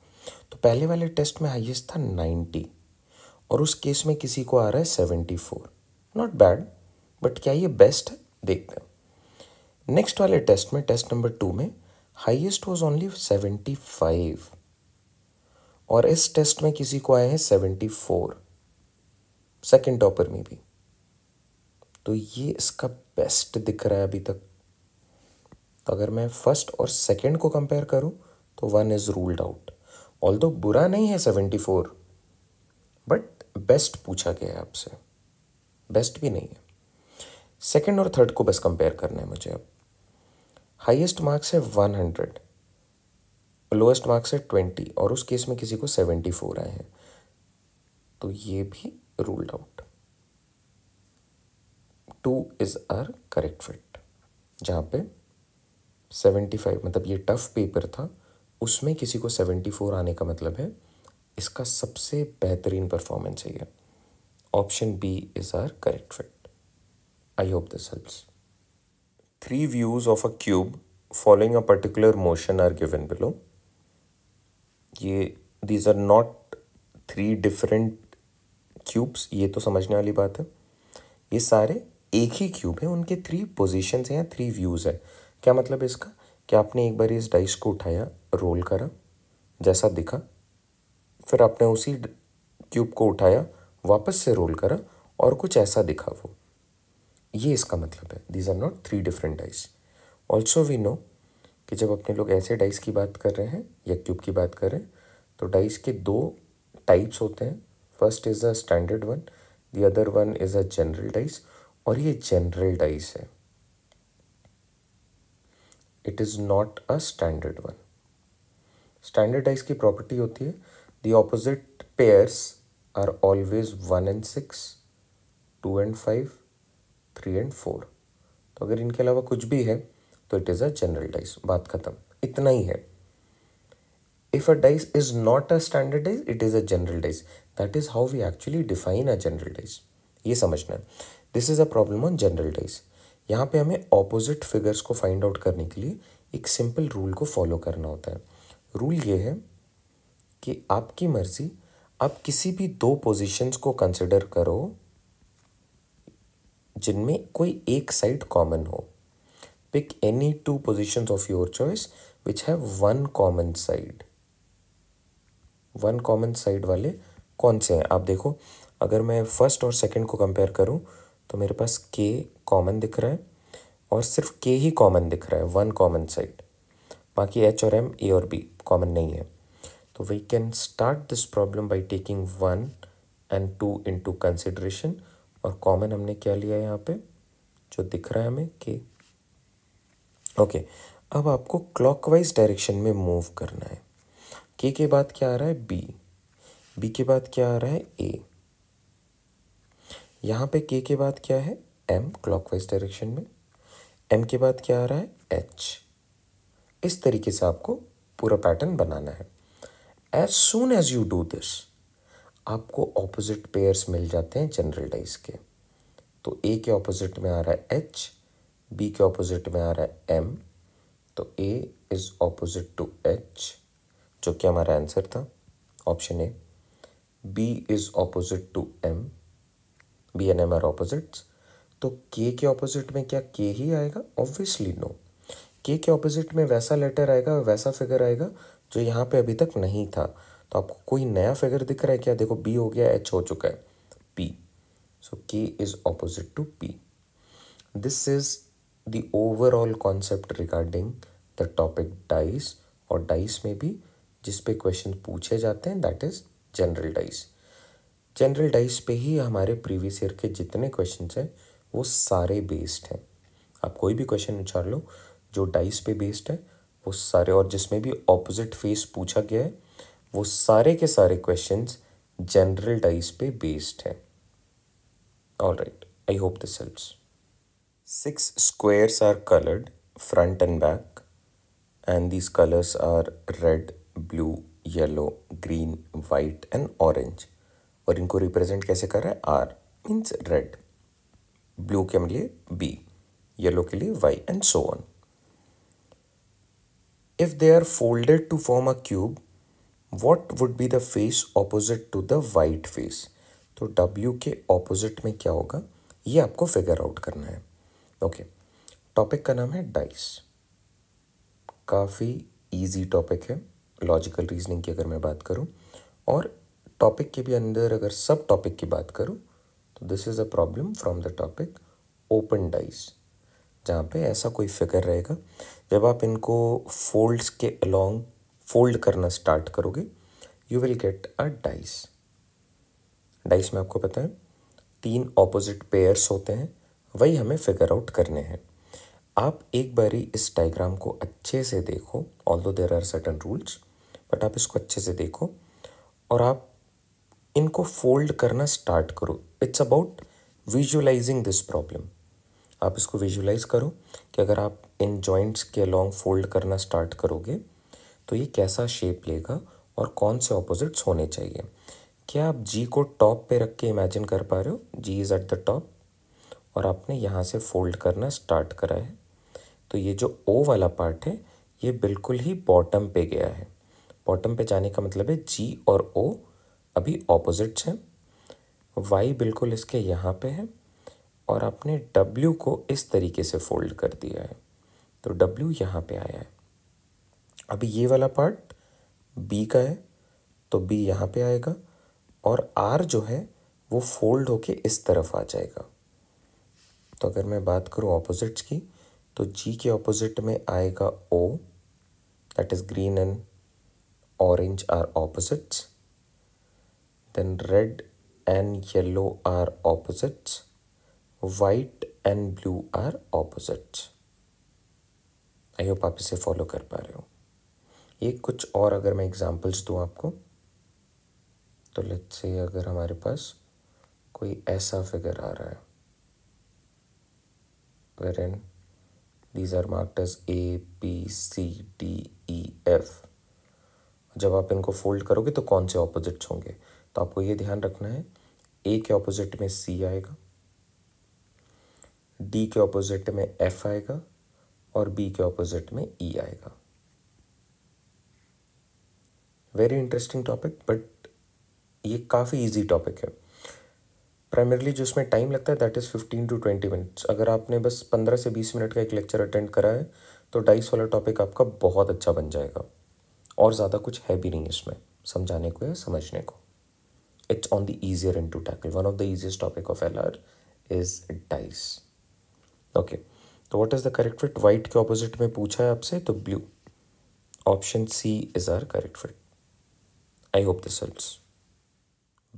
तो पहले वाले टेस्ट में हाईएस्ट था नाइन्टी और उस केस में किसी को आ रहा है seventy four not bad but क्या ये बेस्ट है देखते हैं नेक्स्ट वाले टेस्ट में टेस्ट नंबर टू में highest was only seventy five और इस टेस्ट में किसी को आए हैं सेवेंटी फोर सेकेंड टॉपर में भी तो ये इसका बेस्ट दिख रहा है अभी तक अगर मैं फर्स्ट और सेकेंड को कंपेयर करूं तो one is ruled out although बुरा नहीं है सेवेंटी फोर बट बेस्ट पूछा गया है आपसे बेस्ट भी नहीं है सेकेंड और थर्ड को बस कंपेयर करना है मुझे अब हाईएस्ट मार्क्स है वन हंड्रेड लोएस्ट मार्क्स है ट्वेंटी और उस केस में किसी को सेवेंटी फोर आए हैं तो ये भी ruled out two is our correct fit जहाँ पे सेवेंटी फाइव मतलब ये टफ पेपर था उसमें किसी को सेवेंटी फोर आने का मतलब है इसका सबसे बेहतरीन परफॉर्मेंस है ये option B is our correct fit I hope this helps three views of a cube following a particular motion are given below ये these are not three different cubes ये तो समझने वाली बात है ये सारे एक ही क्यूब है उनके थ्री पोजिशन हैं थ्री व्यूज़ है क्या मतलब इसका कि आपने एक बार इस डाइस को उठाया रोल करा जैसा दिखा फिर आपने उसी क्यूब को उठाया वापस से रोल करा और कुछ ऐसा दिखा वो ये इसका मतलब है these are not three different dice also we know कि जब अपने लोग ऐसे डाइस की बात कर रहे हैं या क्यूब की बात कर रहे हैं तो डाइस के दो टाइप्स होते हैं first is a standard one the other one is a general dice और ये जनरल डाइस है it is not a standard one standard dice की प्रॉपर्टी होती है the opposite pairs are always one and six two and five three and four तो अगर इनके अलावा कुछ भी है तो it is a general dice बात खत्म इतना ही है if a dice is not a standard dice it is a general dice that is how we actually define a general dice ये समझना है this is a problem on general dice यहाँ पे हमें ऑपोजिट फिगर्स को find out करने के लिए एक सिंपल रूल को फॉलो करना होता है रूल ये है कि आपकी मर्ज़ी आप किसी भी दो पोजीशंस को कंसिडर करो जिनमें कोई एक साइड कॉमन हो Pick any two positions of your choice which have one common side. One common side वाले कौन से हैं आप देखो अगर मैं फर्स्ट और सेकंड को कंपेयर करूं तो मेरे पास के कॉमन दिख रहा है और सिर्फ के ही कॉमन दिख रहा है वन कॉमन साइड बाकी एच और एम ए और बी कॉमन नहीं है तो we can start this problem by taking one and two in two और कॉमन हमने क्या लिया है यहाँ पे जो दिख रहा है हमें के ओके अब आपको क्लॉकवाइज डायरेक्शन में मूव करना है के के बाद क्या आ रहा है बी बी के बाद क्या आ रहा है ए यहाँ पे के के बाद क्या है एम क्लॉकवाइज डायरेक्शन में एम के बाद क्या आ रहा है एच इस तरीके से आपको पूरा पैटर्न बनाना है as soon as you do this आपको ऑपोजिट पेयर्स मिल जाते हैं जनरल डाइस के तो ए के ऑपोजिट में आ रहा है एच बी के ऑपोजिट में आ रहा है एम तो A is opposite to H जो कि हमारा आंसर था option A B is opposite to M B and M are opposites तो के के ऑपोजिट में क्या के ही आएगा ऑब्वियसली नो के के ऑपोजिट में वैसा लेटर आएगा वैसा फिगर आएगा जो यहाँ पे अभी तक नहीं था तो आपको कोई नया फिगर दिख रहा है क्या देखो बी हो गया एच हो चुका है P so K is opposite to P this is the overall concept regarding the topic dice और dice में भी जिस पे क्वेश्चन पूछे जाते हैं that is general dice general dice पे ही हमारे प्रीवियस ईयर के जितने क्वेश्चन हैं वो सारे बेस्ड हैं आप कोई भी क्वेश्चन उछाल लो जो डाइस पे बेस्ड है वो सारे और जिसमें भी ऑपोजिट फेस पूछा गया है वो सारे के सारे क्वेश्चन जनरल डाइस पे बेस्ड हैं all right I hope this helps Six squares are colored front and back and these colors are red, blue, yellow, green, white and orange. और इनको रिप्रेजेंट कैसे कर रहे हैं आर मीन्स रेड ब्लू के लिए बी येलो के लिए Y and so on if they are folded to form a cube what would be the face opposite to the white face तो डब्ल्यू के ऑपोजिट में क्या होगा ये आपको फिगर आउट करना है ओके टॉपिक का नाम है डाइस काफ़ी इजी टॉपिक है लॉजिकल रीजनिंग की अगर मैं बात करूं और टॉपिक के भी अंदर अगर सब टॉपिक की बात करूं तो this is a problem from the topic open dice जहाँ पे ऐसा कोई फिगर रहेगा जब आप इनको फोल्ड्स के अलोंग फोल्ड करना स्टार्ट करोगे you will get a dice dice में आपको पता है तीन ऑपोजिट पेयर्स होते हैं वही हमें फिगर आउट करने हैं आप एक बारी इस डायग्राम को अच्छे से देखो although there are certain rules but आप इसको अच्छे से देखो और आप इनको फोल्ड करना स्टार्ट करो it's about visualizing this problem आप इसको विजुलाइज़ करो कि अगर आप इन जॉइंट्स के अलॉन्ग फोल्ड करना स्टार्ट करोगे तो ये कैसा शेप लेगा और कौन से ऑपोजिट्स होने चाहिए क्या आप जी को टॉप पे रख के इमेजिन कर पा रहे हो G is at the top और आपने यहाँ से फोल्ड करना स्टार्ट करा है तो ये जो ओ वाला पार्ट है ये बिल्कुल ही बॉटम पे गया है बॉटम पे जाने का मतलब है जी और ओ अभी ऑपोजिट्स हैं वाई बिल्कुल इसके यहाँ पे है और आपने डब्ल्यू को इस तरीके से फोल्ड कर दिया है तो डब्ल्यू यहाँ पे आया है अभी ये वाला पार्ट बी का है तो बी यहाँ पे आएगा और आर जो है वो फोल्ड होके इस तरफ आ जाएगा तो अगर मैं बात करूँ ऑपोजिट्स की तो जी के ऑपोजिट में आएगा O that is green and orange are opposites then red and yellow are opposites white and blue are opposites I hope आप इसे फॉलो कर पा रहे हो ये कुछ और अगर मैं एग्जांपल्स दूँ आपको तो लेट्स से अगर हमारे पास कोई ऐसा फिगर आ रहा है wherein these are marked as A, B, C, D, E, F. जब आप इनको फोल्ड करोगे तो कौन से ऑपोजिट्स होंगे तो आपको ये ध्यान रखना है ए के ऑपोजिट में सी आएगा डी के ऑपोजिट में एफ आएगा और बी के ऑपोजिट में ई e आएगा वेरी इंटरेस्टिंग टॉपिक बट ये काफ़ी इजी टॉपिक है प्राइमरली जो उसमें टाइम लगता है that is fifteen to twenty minutes अगर आपने बस पंद्रह से बीस मिनट का एक लेक्चर अटेंड करा है तो डाइस वाला टॉपिक आपका बहुत अच्छा बन जाएगा और ज़्यादा कुछ है भी नहीं इसमें समझाने को या समझने को it's on the easier and to tackle one of the easiest topic of L R is dice okay तो what is the correct fit white के ऑपोजिट में पूछा है आपसे तो blue option C is our correct fit I hope this helps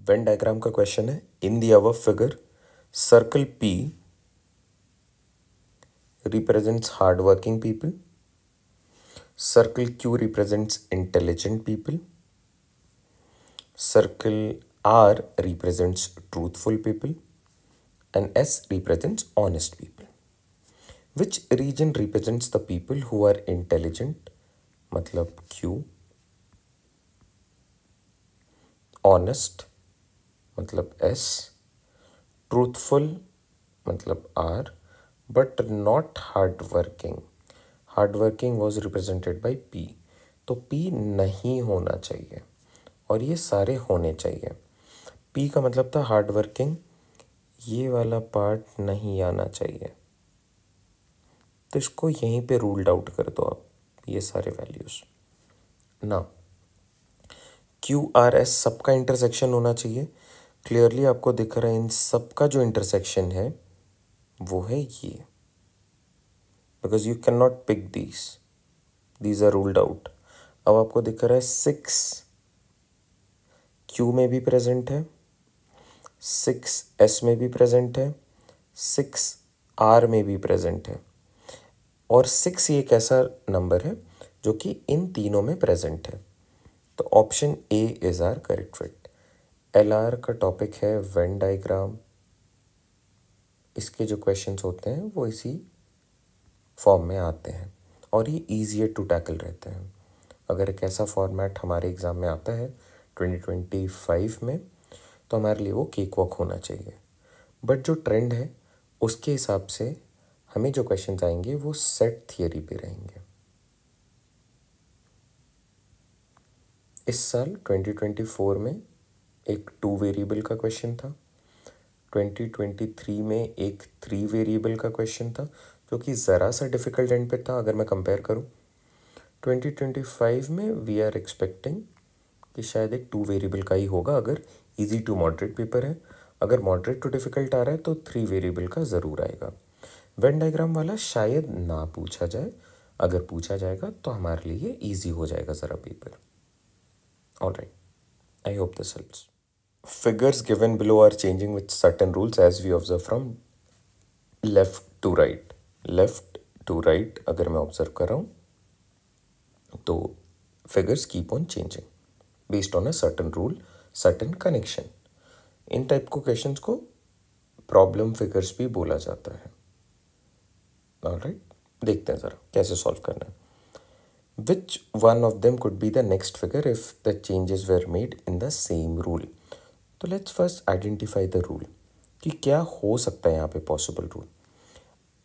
Venn diagram का question है in the above figure circle P represents hard working people circle Q represents intelligent people circle R represents truthful people and S represents honest people which region represents the people who are intelligent मतलब Q honest मतलब S truthful मतलब R but not hard working hard working was represented by P तो P नहीं होना चाहिए और ये सारे होने चाहिए पी का मतलब था हार्ड वर्किंग ये वाला पार्ट नहीं आना चाहिए तो इसको यहीं पे रूल्ड आउट कर दो आप ये सारे वैल्यूज़ ना क्यू आर एस सबका इंटरसेक्शन होना चाहिए क्लियरली आपको दिख रहा है इन सब का जो इंटरसेक्शन है वो है ये because you can not pick these these are ruled out अब आपको दिख रहा है सिक्स क्यू में भी प्रेजेंट है सिक्स एस में भी प्रेजेंट है सिक्स आर में भी प्रेजेंट है और सिक्स ये एक ऐसा नंबर है जो कि इन तीनों में प्रेजेंट है तो option A is our correct fit L R का टॉपिक है वेन डाइग्राम इसके जो क्वेश्चंस होते हैं वो इसी फॉर्म में आते हैं और ये ईजियर टू टैकल रहते हैं अगर एक ऐसा फॉर्मेट हमारे एग्ज़ाम में आता है 2025 में तो हमारे लिए वो केक वॉक होना चाहिए बट जो ट्रेंड है उसके हिसाब से हमें जो क्वेश्चन आएंगे वो सेट थियोरी पे रहेंगे इस साल 2024 में एक टू वेरिएबल का क्वेश्चन था 2023 में एक थ्री वेरिएबल का क्वेश्चन था जो कि ज़रा सा डिफ़िकल्ट एंड पे था अगर मैं कंपेयर करूं 2025 में वी आर एक्सपेक्टिंग कि शायद एक टू वेरिएबल का ही होगा अगर इजी टू मॉडरेट पेपर है अगर मॉडरेट टू डिफ़िकल्ट आ रहा है तो थ्री वेरिएबल का ज़रूर आएगा वेन डायग्राम वाला शायद ना पूछा जाए अगर पूछा जाएगा तो हमारे लिए ईजी हो जाएगा ज़रा paper all right I hope this helps Figures given below are changing with certain rules as we observe from left to right left to right अगर मैं ऑब्जर्व कर रहा हूँ तो figures keep on changing based on a certain rule certain connection इन type को questions को problem figures भी बोला जाता है राइट right? देखते हैं ज़रा कैसे सॉल्व करना है which one of them could be the next figure if the changes were made in the same rule तो let's first identify the rule कि क्या हो सकता है यहाँ पे पॉसिबल रूल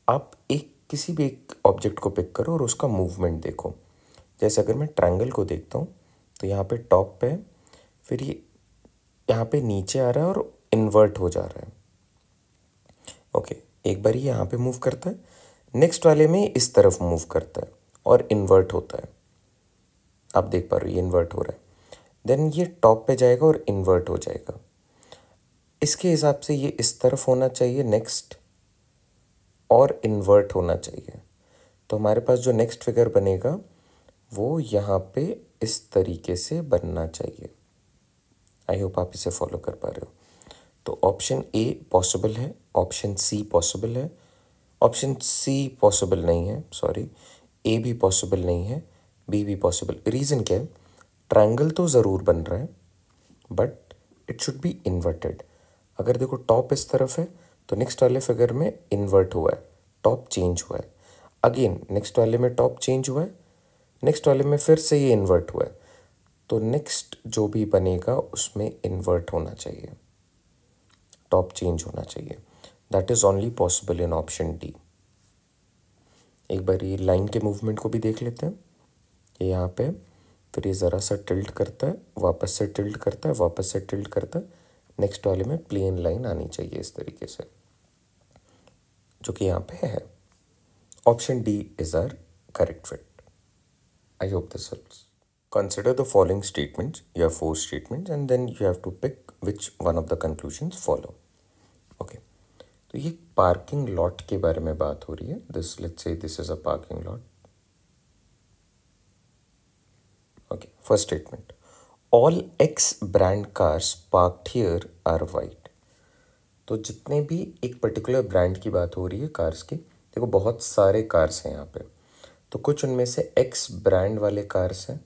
आप एक किसी भी एक ऑब्जेक्ट को पिक करो और उसका मूवमेंट देखो जैसे अगर मैं ट्रायंगल को देखता हूँ तो यहाँ पे टॉप पे फिर ये यहाँ पे नीचे आ रहा है और इन्वर्ट हो जा रहा है ओके okay, एक बार ये यहाँ पे मूव करता है नेक्स्ट वाले में इस तरफ मूव करता है और इन्वर्ट होता है आप देख पा रहे हो ये इन्वर्ट हो रहा है देन ये टॉप पे जाएगा और इन्वर्ट हो जाएगा इसके हिसाब से ये इस तरफ होना चाहिए नेक्स्ट और इन्वर्ट होना चाहिए तो हमारे पास जो नेक्स्ट फिगर बनेगा वो यहाँ पे इस तरीके से बनना चाहिए आई होप आप इसे फॉलो कर पा रहे हो तो ऑप्शन ए पॉसिबल है ऑप्शन सी पॉसिबल है ऑप्शन सी पॉसिबल नहीं है सॉरी ए भी पॉसिबल नहीं है बी भी पॉसिबल रीज़न क्या है ट्राइंगल तो ज़रूर बन रहा है but it should be inverted अगर देखो टॉप इस तरफ है तो नेक्स्ट वाले फिगर में इन्वर्ट हुआ है टॉप चेंज हुआ है अगेन नेक्स्ट वाले में टॉप चेंज हुआ है नेक्स्ट वाले में फिर से ये इन्वर्ट हुआ है तो नेक्स्ट जो भी बनेगा उसमें इन्वर्ट होना चाहिए टॉप चेंज होना चाहिए that is only possible in option D एक बार ये लाइन के मूवमेंट को भी देख लेते हैं ये यहाँ पे फिर ये ज़रा सा टिल्ट करता है वापस से टिल्ट करता है वापस से टिल्ट करता है नेक्स्ट वाले में प्लेन लाइन आनी चाहिए इस तरीके से जो कि यहाँ पे है option D is are correct fit I hope this helps consider the following statements you four statements and then you have to pick which one of the conclusion follow okay तो ये पार्किंग लॉट के बारे में बात हो रही है this let's say this is a parking lot okay first statement all X brand cars parked here are white तो जितने भी एक पर्टिकुलर ब्रांड की बात हो रही है कार्स की देखो बहुत सारे कार्स हैं यहाँ पे तो कुछ उनमें से एक्स ब्रांड वाले कार्स हैं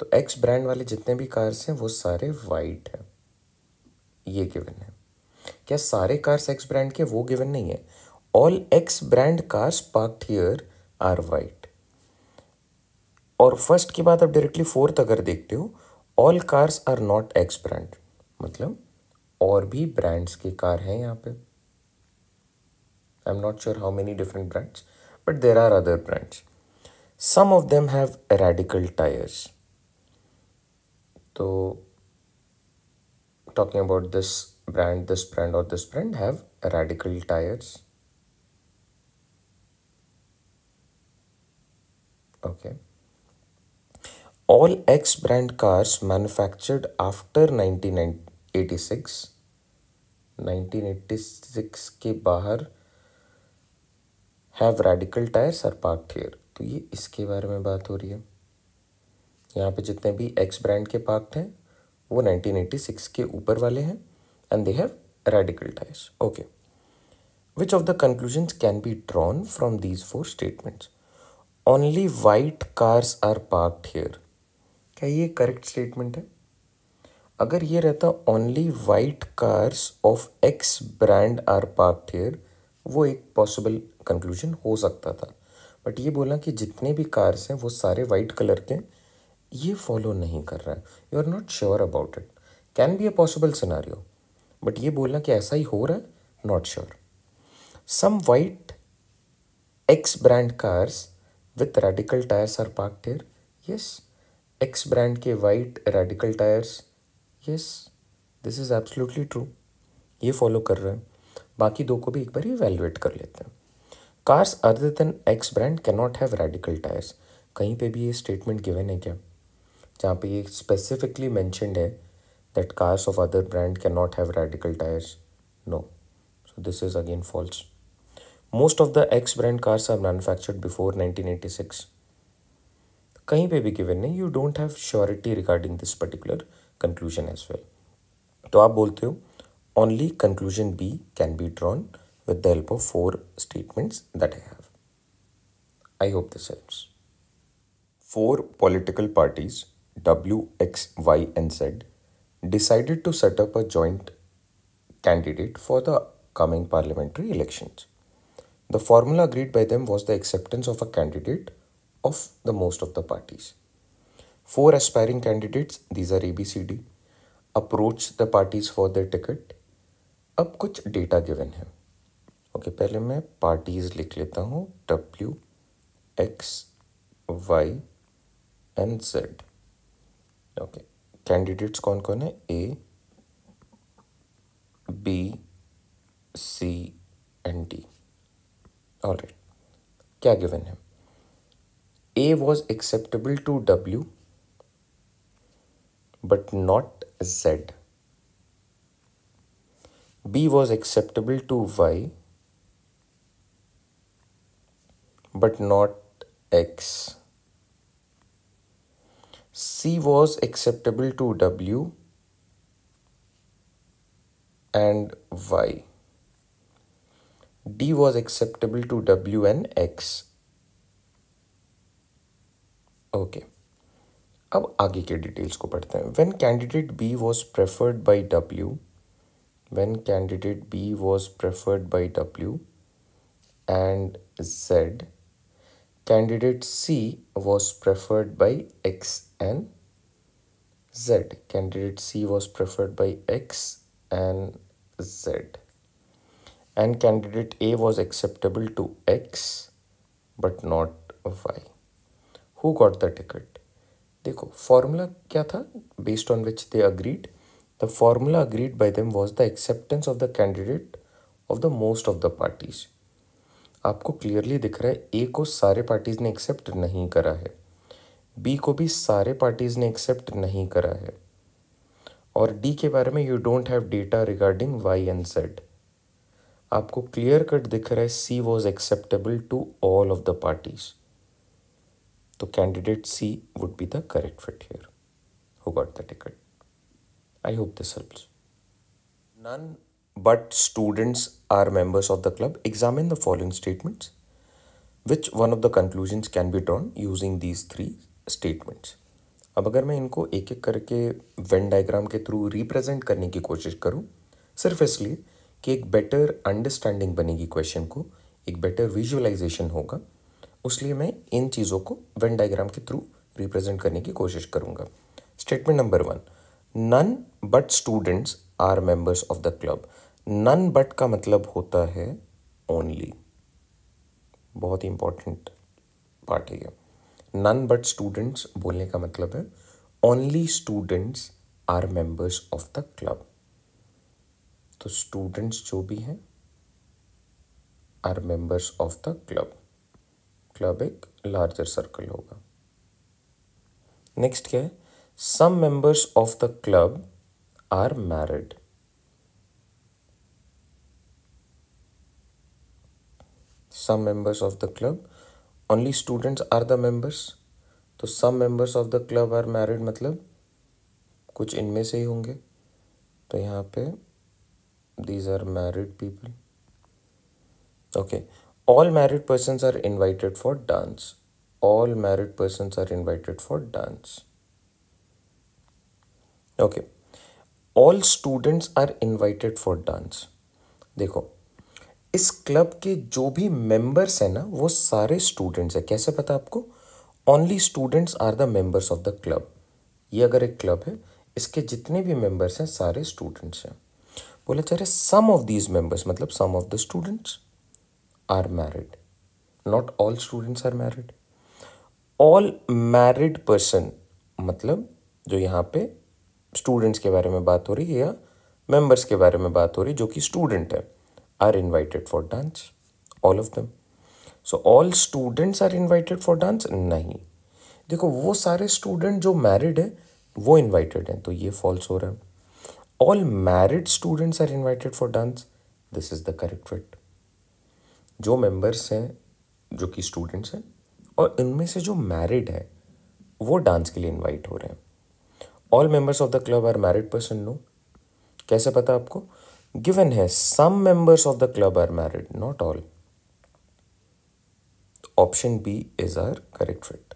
तो एक्स ब्रांड वाले जितने भी कार्स हैं वो सारे वाइट हैं ये गिवन है क्या सारे कार्स एक्स ब्रांड के वो गिवन नहीं है all X brand cars parked here are white और फर्स्ट की बात आप डायरेक्टली फोर्थ अगर देखते हो all cars are not X brand मतलब और भी ब्रांड्स के कार हैं यहाँ पे I am not sure how many different brands but there are other brands some of them have radical tyres तो about this brand this brand और this brand have radical tyres okay Okay. all X brand cars manufactured after 1986 1986 के बाहर have radical tyres are park here तो ये इसके बारे में बात हो रही है यहाँ पे जितने भी एक्स ब्रांड के पार्क हैं वो 1986 के ऊपर वाले हैं and they have radical tyres okay which of the conclusions can be drawn from these four statements only white cars are parked here क्या ये करेक्ट स्टेटमेंट है अगर ये रहता only white cars of X brand are park here वो एक possible conclusion हो सकता था बट ये बोला कि जितने भी कार्स हैं वो सारे वाइट कलर के ये फॉलो नहीं कर रहा है you are not sure about it can be a possible scenario but ये बोलना कि ऐसा ही हो रहा है not sure some white X brand cars with radical tyres are park here yes X brand के white radical tyres yes this is absolutely true ये फॉलो कर रहे हैं बाकी दो को भी एक बार वैल्यूएट कर लेते हैं cars other than X brand can not have radical tyres कहीं पे भी ये स्टेटमेंट गिवन है क्या जहाँ पे ये स्पेसिफिकली मैंशनड है that cars of other brand can not have radical tyres no so this is again false most of the X brand cars are manufactured before nineteen eighty six कहीं पे भी given नहीं you don't have surety regarding this particular conclusion as well तो आप बोलते हो only conclusion B can be drawn with the help of four statements that I have I hope this helps four political parties W X Y and Z decided to set up a joint candidate for the coming parliamentary elections the formula agreed by them was the acceptance of a candidate of the most of the parties. Four aspiring candidates, these are ABCD, approach the parties for their ticket. अब कुछ data given है okay okay, पहले मैं parties लिख लेता हूँ W, X, Y and Z. Okay candidates कौन कौन है A, B, C and D. All right क्या गिवन है A was acceptable to W but not Z. B was acceptable to Y but not X. C was acceptable to W and Y. D was acceptable to W and X okay. अब आगे के details को पढ़ते When candidate B was preferred by W, when when candidate B was preferred by W and candidate C was preferred by X and Z. Candidate C was preferred by X and Z. And candidate A was acceptable to X but not Y. Who got the ticket देखो formula क्या था based on which they agreed the formula agreed by them was the acceptance of the candidate of the most of the parties आपको clearly दिख रहा है ए को सारे parties ने एक्सेप्ट नहीं करा है बी को भी सारे पार्टीज़ ने एक्सेप्ट नहीं करा है और डी के बारे में you don't have data regarding Y and Z आपको क्लियर कट दिख रहा है C was acceptable to all of the parties तो candidate C would be the correct fit here who got the ticket I hope this helps none but students are members of the club examine the following statements which one of the conclusions can be drawn using these three statements अब अगर मैं इनको एक एक करके Venn diagram के through represent करने की कोशिश करूँ सिर्फ इसलिए कि एक बेटर अंडरस्टैंडिंग बनेगी क्वेश्चन को एक बेटर विजुअलाइजेशन होगा उसलिए मैं इन चीज़ों को वेन डायग्राम के थ्रू रिप्रेजेंट करने की कोशिश करूँगा statement number one none but students are members of the club none but का मतलब होता है ओनली बहुत ही इंपॉर्टेंट पार्ट है नन बट स्टूडेंट्स बोलने का मतलब है only students are members of the club तो स्टूडेंट्स जो भी हैं are members of the club club एक लार्जर सर्कल होगा नेक्स्ट क्या है some members of the club are married some members of the club only students are the members तो some members of the club are married मतलब कुछ इनमें से ही होंगे तो यहां पे these are married people okay all married person are invited for dance all married person are invited for dance okay all students are invited for dance देखो इस क्लब के जो भी मेंबर्स हैं ना वो सारे स्टूडेंट्स हैं कैसे पता आपको only students are the members of the club ये अगर एक क्लब है इसके जितने भी मेंबर्स हैं सारे स्टूडेंट्स हैं बोला जा सम ऑफ दीज मेंबर्स मतलब some of the students are married not all students are married all married person मतलब जो यहाँ पे स्टूडेंट्स के बारे में बात हो रही है या मेंबर्स के बारे में बात हो रही है जो कि स्टूडेंट है are invited for dance all of them so all students are invited for dance नहीं देखो वो सारे स्टूडेंट जो मैरिड है वो इन्वाइटेड हैं तो ये फॉल्स हो रहा है all married students are invited for dance this is the correct fit जो मेंबर्स हैं जो कि स्टूडेंट्स हैं और इनमें से जो मैरिड है वो डांस के लिए इनवाइट हो रहे हैं all members of the club are married person no कैसे पता आपको गिवन है some members of the club are married not all option B is are correct fit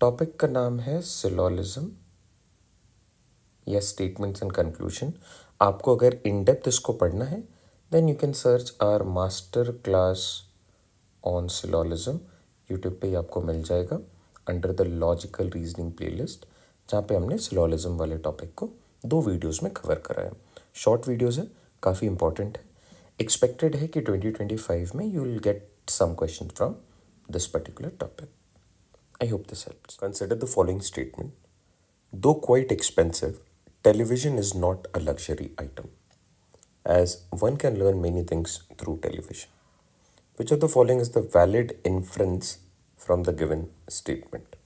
topic का नाम है सिलोलिज्म या स्टेटमेंट्स एंड कंक्लूजन आपको अगर इन डेप्थ इसको पढ़ना है then you can search our master class on syllogism youtube पे आपको मिल जाएगा under the logical reasoning playlist जहाँ पे हमने syllogism वाले topic को दो videos में cover करा है short videos है काफ़ी important है expected है कि 2025 में you will get some questions from this particular topic. I hope this helps. Consider the following statement. Though quite expensive, television is not a luxury item. as one can learn many things through television. Which of the following is the valid inference from the given statement?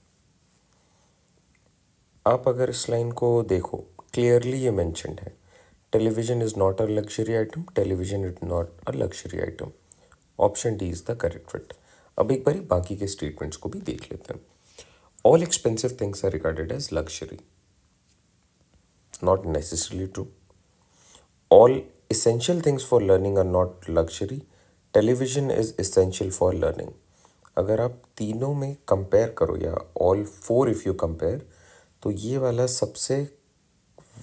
आप अगर इस line को देखो clearly ये mention है television is not a luxury item television is not a luxury item option D is the correct fit अब एक बार बाकी के स्टेटमेंट्स को भी देख लेते हैं all expensive things are regarded as luxury not necessarily true all essential things for learning are not luxury television is essential for learning अगर आप तीनों में कंपेयर करो या all four if you compare तो ये वाला सबसे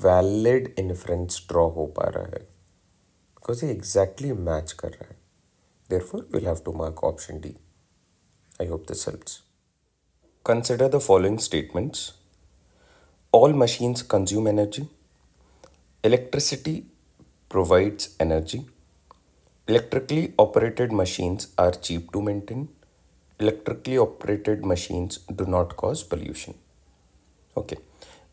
वैलिड इन्फ्रेंस ड्रॉ हो पा रहा है बिकॉज ये एग्जैक्टली मैच कर रहा है therefore will have to mark option D I hope this helps consider the following statements all machines consume energy electricity provides energy. Electrically operated machines are cheap to maintain. Electrically operated machines do not cause pollution. Okay,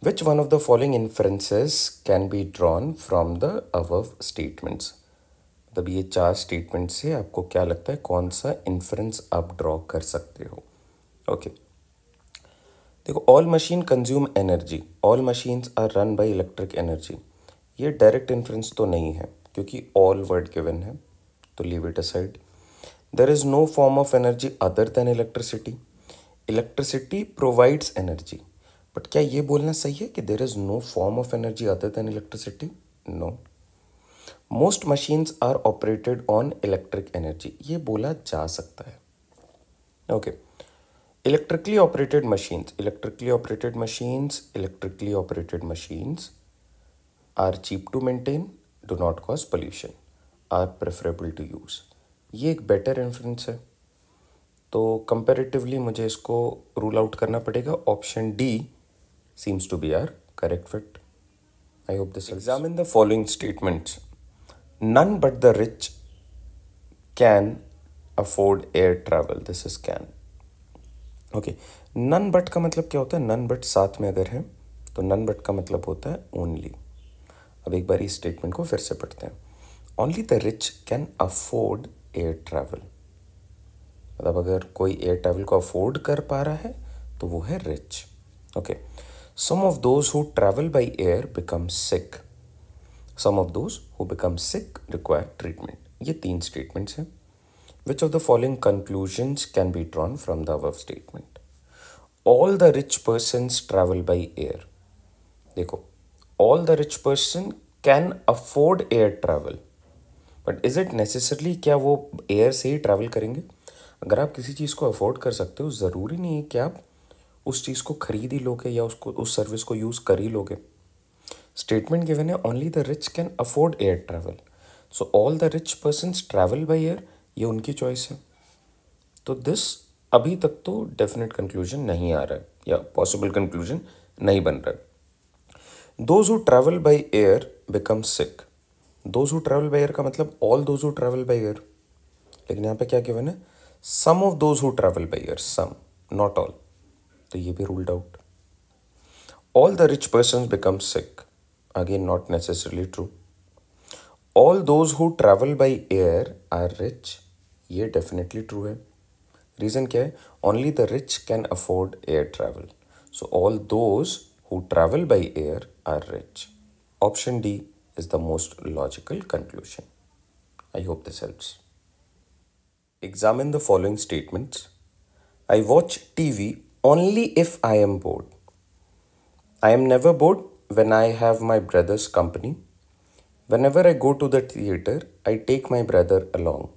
which one of the following inferences can be drawn from the above statements? तब ये चार statement से आपको क्या लगता है कौन सा इन्फ्रेंस आप ड्रॉ कर सकते हो ओके okay. देखो all machine consume energy all machines are run by electric energy ये डायरेक्ट इन्फ्रेंस तो नहीं है क्योंकि ऑल वर्ड गिवन है तो leave it aside there is no form of energy other than electricity electricity provides energy but क्या ये बोलना सही है कि there is no form of energy other than electricity no most machines are operated on electric energy ये बोला जा सकता है okay electrically operated machines electrically operated machines electrically operated machines are cheap to maintain do not cause pollution are preferable to use ये एक better inference है तो comparatively मुझे इसको रूल आउट करना पड़ेगा option D seems to be our correct fit I hope this examine the following statements none but the rich can afford air travel this is can okay none but का मतलब क्या होता है none but साथ में अगर है तो नन बट का मतलब होता है ओनली अब एक बार इस स्टेटमेंट को फिर से पढ़ते हैं only the rich can afford air travel मतलब अगर कोई एयर ट्रैवल को अफोर्ड कर पा रहा है तो वो है rich okay some of those who travel by air become sick some of those who become sick require treatment ये तीन स्टेटमेंट्स हैं which of the following conclusions can be drawn from the above statement all the rich person travel by air देखो all the rich person can afford air travel but is it necessarily क्या वो air से ही travel करेंगे अगर आप किसी चीज़ को afford कर सकते हो ज़रूरी नहीं है कि आप उस चीज़ को खरीद ही लोगे या उसको उस सर्विस को यूज़ कर ही लोगे स्टेटमेंट गिवन है only the rich can afford air travel so all the rich person travel by air ये उनकी चॉइस है तो दिस अभी तक तो डेफिनेट कंक्लूजन नहीं आ रहा है या पॉसिबल कंक्लूजन नहीं बन रहा है those who travel by air become sick those who travel by air का मतलब all those who travel by air लेकिन यहाँ पे क्या गिवन है some of those who travel by air some not all तो ये भी ruled out all the rich person become sick again not necessarily true all those who travel by air are rich ये definitely true है reason क्या है only the rich can afford air travel so all those who travel by air are rich. Option D is the most logical conclusion. I hope this helps. Examine the following statements. I watch TV only if I am bored. I am never bored when I have my brother's company. Whenever I go to the theater, I take my brother along.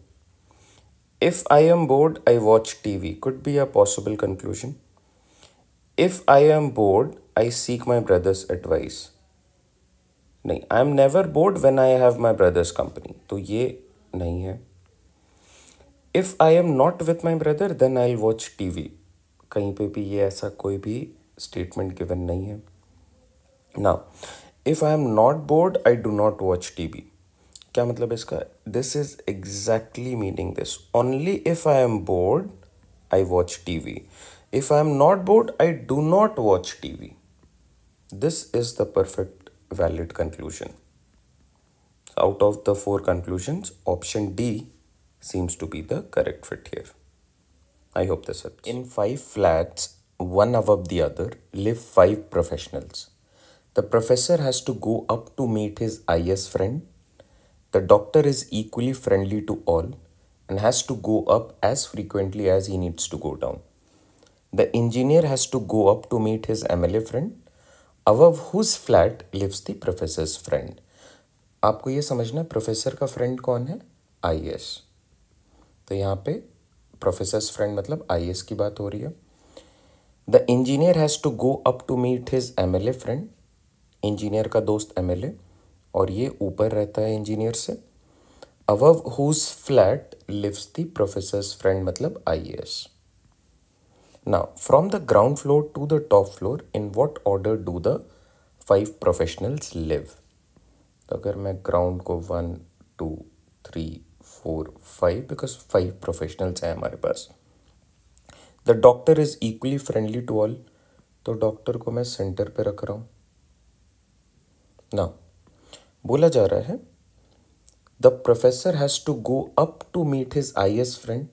If I am bored, I watch TV could be a possible conclusion. If I am bored I seek my brother's advice नहीं I am never bored when I have my brother's company तो ये नहीं है if I am not with my brother then I watch T V कहीं पर भी ये ऐसा कोई भी स्टेटमेंट गिवन नहीं है ना if I am not bored I do not watch T V क्या मतलब इसका this is exactly meaning this only if I am bored I watch T V If I am not bored, I do not watch TV. This is the perfect valid conclusion. Out of the four conclusions, option D seems to be the correct fit here. I hope this helps. In five flats, one above the other, live five professionals. The professor has to go up to meet his IS friend. The doctor is equally friendly to all and has to go up as frequently as he needs to go down. Has to go up to meet his M L A friend above whose flat lives the professor friend आपको ये समझना professor का friend कौन है आई S तो यहाँ पे professors friend मतलब आई एस की बात हो रही है the engineer has to go up to meet his M L A friend engineer का दोस्त एम एल ए और ये ऊपर रहता है इंजीनियर से above whose flat lives the professor's friend मतलब I S Now, from the ground floor to the top floor, in what order do the five professionals live? तो अगर मैं ग्राउंड को one two three four five because five professionals हैं हमारे पास the doctor is equally friendly to all तो doctor को मैं सेंटर पे रख रहा हूँ ना बोला जा रहा है the professor has to go up to meet his I S friend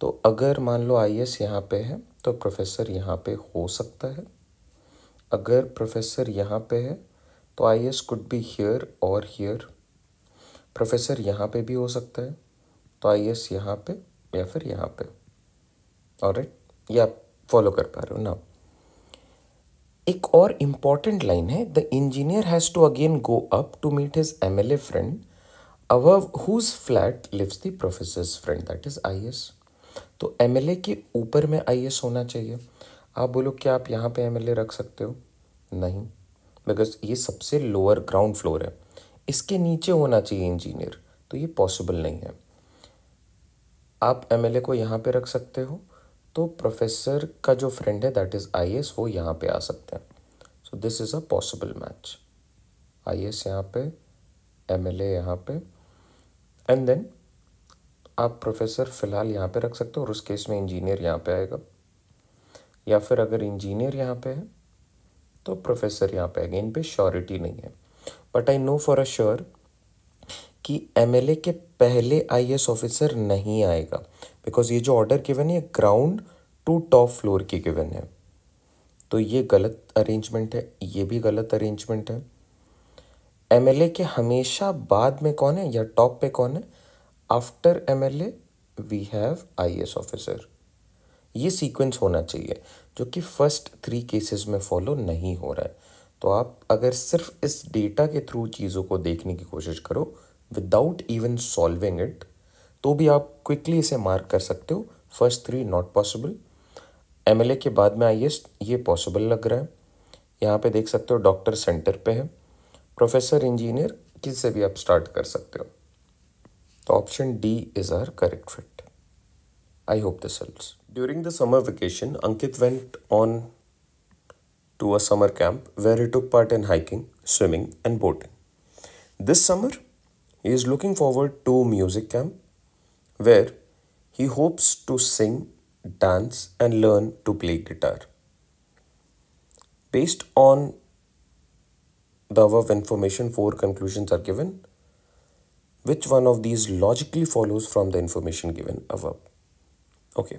तो अगर मान लो आई एस यहाँ पे है तो प्रोफेसर यहाँ पे हो सकता है अगर प्रोफेसर यहाँ पे है तो I S could be here और हियर प्रोफेसर यहाँ पे भी हो सकता है तो आई एस यहाँ पे या फिर यहाँ पे और राइट ये आप फॉलो कर पा रहे हो ना एक और इम्पॉर्टेंट लाइन है the engineer has to again go up to meet his M L A friend above whose flat lives the professor friend that is I S तो एम के ऊपर में आई होना चाहिए आप बोलो क्या आप यहाँ पे एम रख सकते हो नहीं बिकॉज ये सबसे लोअर ग्राउंड फ्लोर है इसके नीचे होना चाहिए इंजीनियर तो ये पॉसिबल नहीं है आप एम को यहाँ पे रख सकते हो तो प्रोफेसर का जो फ्रेंड है दैट इज़ आई वो यहाँ पे आ सकते हैं so this is a possible match I S यहाँ पे एम एल ए यहाँ पे एंड देन आप प्रोफेसर फ़िलहाल यहाँ पे रख सकते हो और उस केस में इंजीनियर यहाँ पे आएगा या फिर अगर इंजीनियर यहाँ पे है तो प्रोफेसर यहाँ पे आएगा इन पर श्योरिटी नहीं है but I know for a sure कि एम के पहले आई ऑफिसर नहीं आएगा बिकॉज ये जो ऑर्डर गिवन है ग्राउंड टू टॉप फ्लोर की गिवन है तो ये गलत अरेंजमेंट है ये भी गलत अरेंजमेंट है एम के हमेशा बाद में कौन है या टॉप पे कौन है after M L A we have I S officer ये सीक्वेंस होना चाहिए जो कि फर्स्ट थ्री केसेस में फॉलो नहीं हो रहा है तो आप अगर सिर्फ इस डेटा के थ्रू चीज़ों को देखने की कोशिश करो विदाउट इवन सॉल्विंग इट तो भी आप क्विकली इसे मार्क कर सकते हो first three not possible A के बाद में आई ये पॉसिबल लग रहा है यहाँ पे देख सकते हो डॉक्टर सेंटर पे है प्रोफेसर इंजीनियर किससे भी आप स्टार्ट कर सकते हो The option D is our correct fit. I hope this helps. During the summer vacation, Ankit went on to a summer camp where he took part in hiking, swimming and boating. This summer, he is looking forward to music camp where he hopes to sing, dance and learn to play guitar. Based on the above information, four conclusions are given. Which one of these logically follows from the information given above? Okay.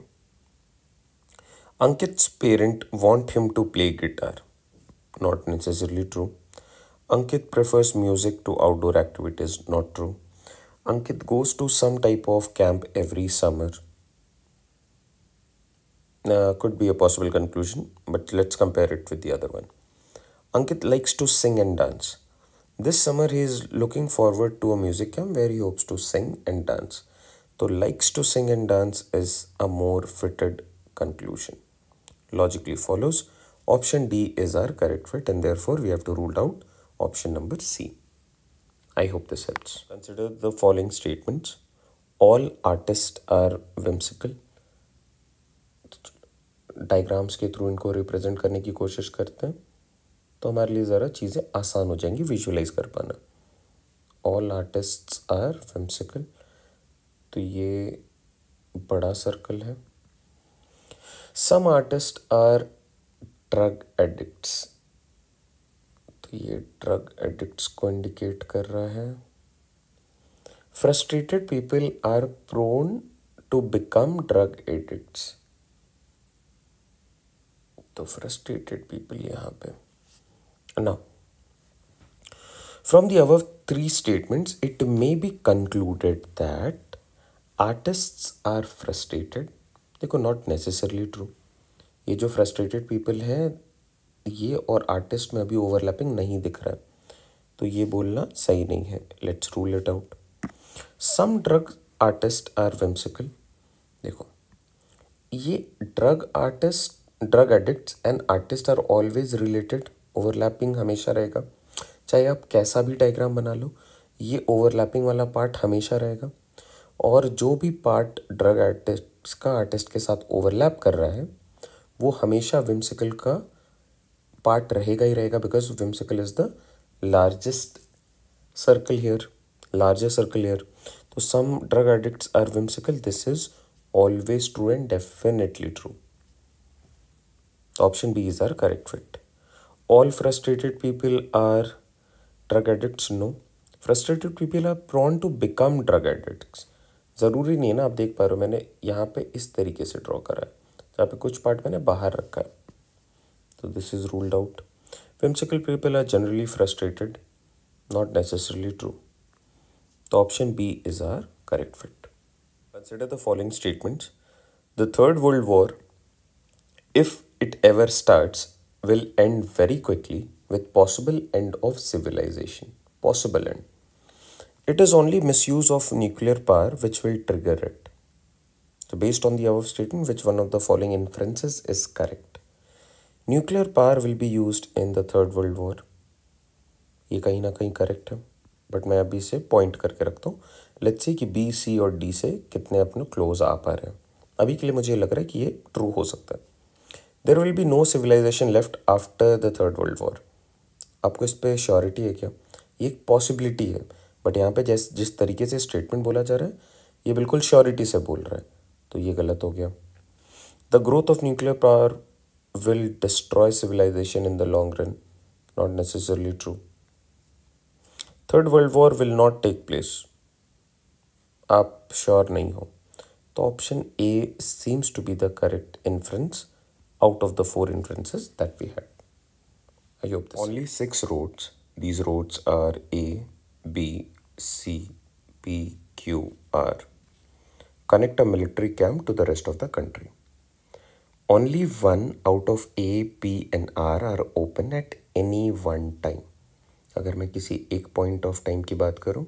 Ankit's parent want him to play guitar. Not necessarily true. Ankit prefers music to outdoor activities. Not true. Ankit goes to some type of camp every summer. Uh, could be a possible conclusion, but let's compare it with the other one. Ankit likes to sing and dance. This summer he is looking forward to a music camp where he hopes to sing and dance. So likes to sing and dance is a more fitted conclusion. Logically follows option D is our correct fit and therefore we have to rule out option number C. I hope this helps. Consider the following statements. All artists are whimsical. Diagrams ke through inko represent करने ki koshish karte. तो हमारे लिए ज़रा चीज़ें आसान हो जाएंगी visualise कर पाना ऑल आर्टिस्ट आर फेमसिकल तो ये बड़ा सर्कल है some artist are drug addicts तो ये ड्रग एडिक्ट्स को इंडिकेट कर रहा है frustrated people are prone to become drug addicts तो फ्रस्ट्रेटेड पीपल यहाँ पे Now, from the above three statements, it may be concluded that artists are frustrated. देखो not necessarily true. ये जो frustrated people है ये और artist में अभी overlapping नहीं दिख रहा है तो ये बोलना सही नहीं है let's rule it out some drug artist are whimsical देखो ये drug artist drug addict and artist are always related overlapping हमेशा रहेगा चाहे आप कैसा भी डायग्राम बना लो ये ओवरलैपिंग वाला पार्ट हमेशा रहेगा और जो भी पार्ट ड्रग आर्टिस्ट का आर्टिस्ट के साथ ओवरलैप कर रहा है वो हमेशा विम्सिकल का पार्ट रहेगा ही रहेगा because whimsical is the largest circle here largest circle here तो some drug addict are whimsical this is always true and definitely true option B is are correct fit all frustrated people are drug addicts no frustrated people are prone to become drug addicts ज़रूरी नहीं है ना आप देख पा रहे हो मैंने यहाँ पे इस तरीके से ड्रॉ करा है यहाँ पे कुछ पार्ट मैंने बाहर रखा है तो this is ruled out whimsical people are generally frustrated not necessarily true तो option B is are correct fit consider the following statements the third world war if it ever starts will end very quickly with possible end of civilization. Possible end. It is only misuse of nuclear power which will trigger it. So based on the above statement, which one of the following inferences is correct? Nuclear power will be used in the Third World War. ye kahin na kahin correct hai but मैं abhi se point karke rakhta hu let's see ki b c aur d se kitne apne close aa pa rahe hain abhi ke liye mujhe lag raha hai ki ye true ho sakta hai there will be no civilisation left after the third world war आपको इस पर surety है क्या ये एक possibility है but यहाँ पे जैस जिस तरीके से स्टेटमेंट बोला जा रहा है ये बिल्कुल श्योरिटी से बोल रहा है तो ये गलत हो गया the growth of nuclear power will destroy civilisation in the long run not necessarily true third world war will not take place आप श्योर नहीं हो तो option A seems to be the correct inference out of the four inferences that we had. I hope this. Only works. six roads. These roads are A, B, C, P, Q, R. Connect a military camp to the rest of the country. Only one out of A, P and R are open at any one time. अगर मैं किसी एक point of time की बात करूं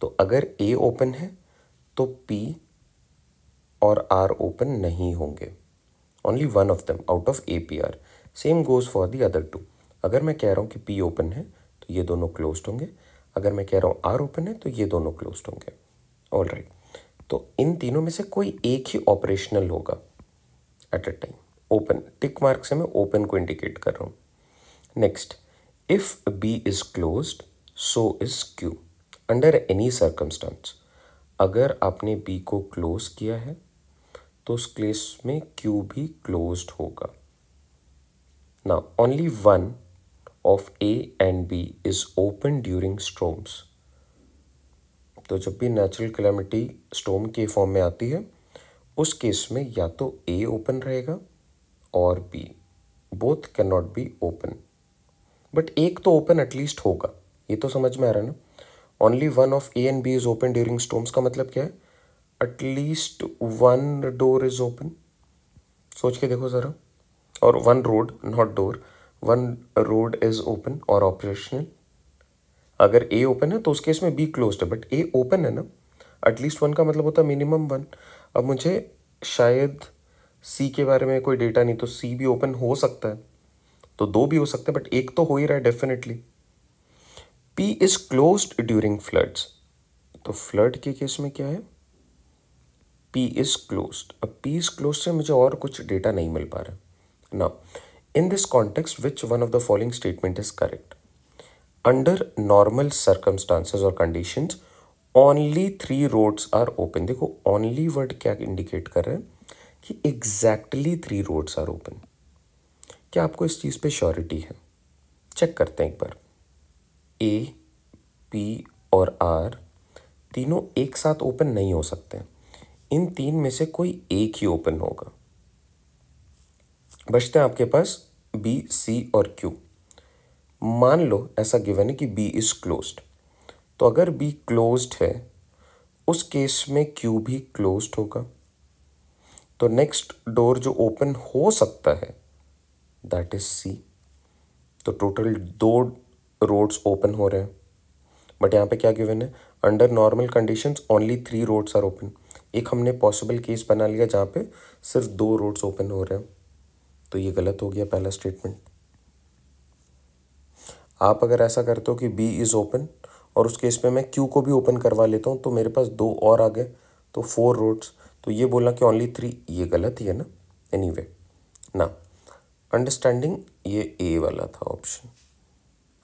तो अगर A open है तो पी और आर ओपन नहीं होंगे only one of them out of APR. Same goes for the other two. अगर मैं कह रहा हूँ कि P open है तो ये दोनों closed होंगे अगर मैं कह रहा हूँ R open है तो ये दोनों closed होंगे ऑल राइट right. तो इन तीनों में से कोई एक ही ऑपरेशनल होगा at a time open tick mark से मैं ओपन को इंडिकेट कर रहा हूँ next if B is closed so is Q under any circumstance अगर आपने बी को क्लोज किया है तो उस केस में क्यू भी क्लोज्ड होगा ना only one of A and B is open during storms तो जब भी नेचुरल क्लैमिटी स्टोम के फॉर्म में आती है उस केस में या तो ए ओपन रहेगा और B both can not be open but एक तो ओपन एटलीस्ट होगा ये तो समझ में आ रहा है ना only one of A and B is open during storms का मतलब क्या है at least one door is open सोच के देखो ज़रा और one road not door one road is open और ऑपरेशनल अगर ए ओपन है तो उस केस में बी क्लोज है बट ए ओपन है ना एटलीस्ट वन का मतलब होता है मिनिमम वन अब मुझे शायद सी के बारे में कोई डेटा नहीं तो सी भी ओपन हो सकता है तो दो भी हो सकते हैं बट एक तो हो ही रहा है definitely P is close during floods तो फ्लड के केस में क्या है पी इज़ क्लोज अब पी इज़ क्लोज से मुझे और कुछ डेटा नहीं मिल पा रहा है ना in this context which one of the following statement is correct under normal circumstances और condition only three roads are open देखो ओनली वर्ड क्या इंडिकेट कर रहे हैं कि exactly three roads are open क्या आपको इस चीज़ पे श्योरिटी है चेक करते हैं एक बार ए पी और आर तीनों एक साथ ओपन नहीं हो सकते हैं इन तीन में से कोई एक ही ओपन होगा बचते हैं आपके पास बी सी और क्यू मान लो ऐसा गिवन है कि बी इज़ क्लोज तो अगर बी क्लोज है उस केस में क्यू भी क्लोज होगा तो नेक्स्ट डोर जो ओपन हो सकता है दैट इज सी तो टोटल दो रोड्स ओपन हो रहे हैं बट यहां पे क्या गिवन है under normal conditions only three roads are open एक हमने पॉसिबल केस बना लिया जहाँ पे सिर्फ दो रोड्स ओपन हो रहे हैं तो ये गलत हो गया पहला स्टेटमेंट आप अगर ऐसा करते हो कि बी इज़ ओपन और उस केस में मैं क्यू को भी ओपन करवा लेता हूँ तो मेरे पास दो और आ गए तो फोर रोड्स तो ये बोला कि ओनली थ्री ये गलत ही है ना एनी anyway, ना अंडरस्टैंडिंग ये ए वाला था ऑप्शन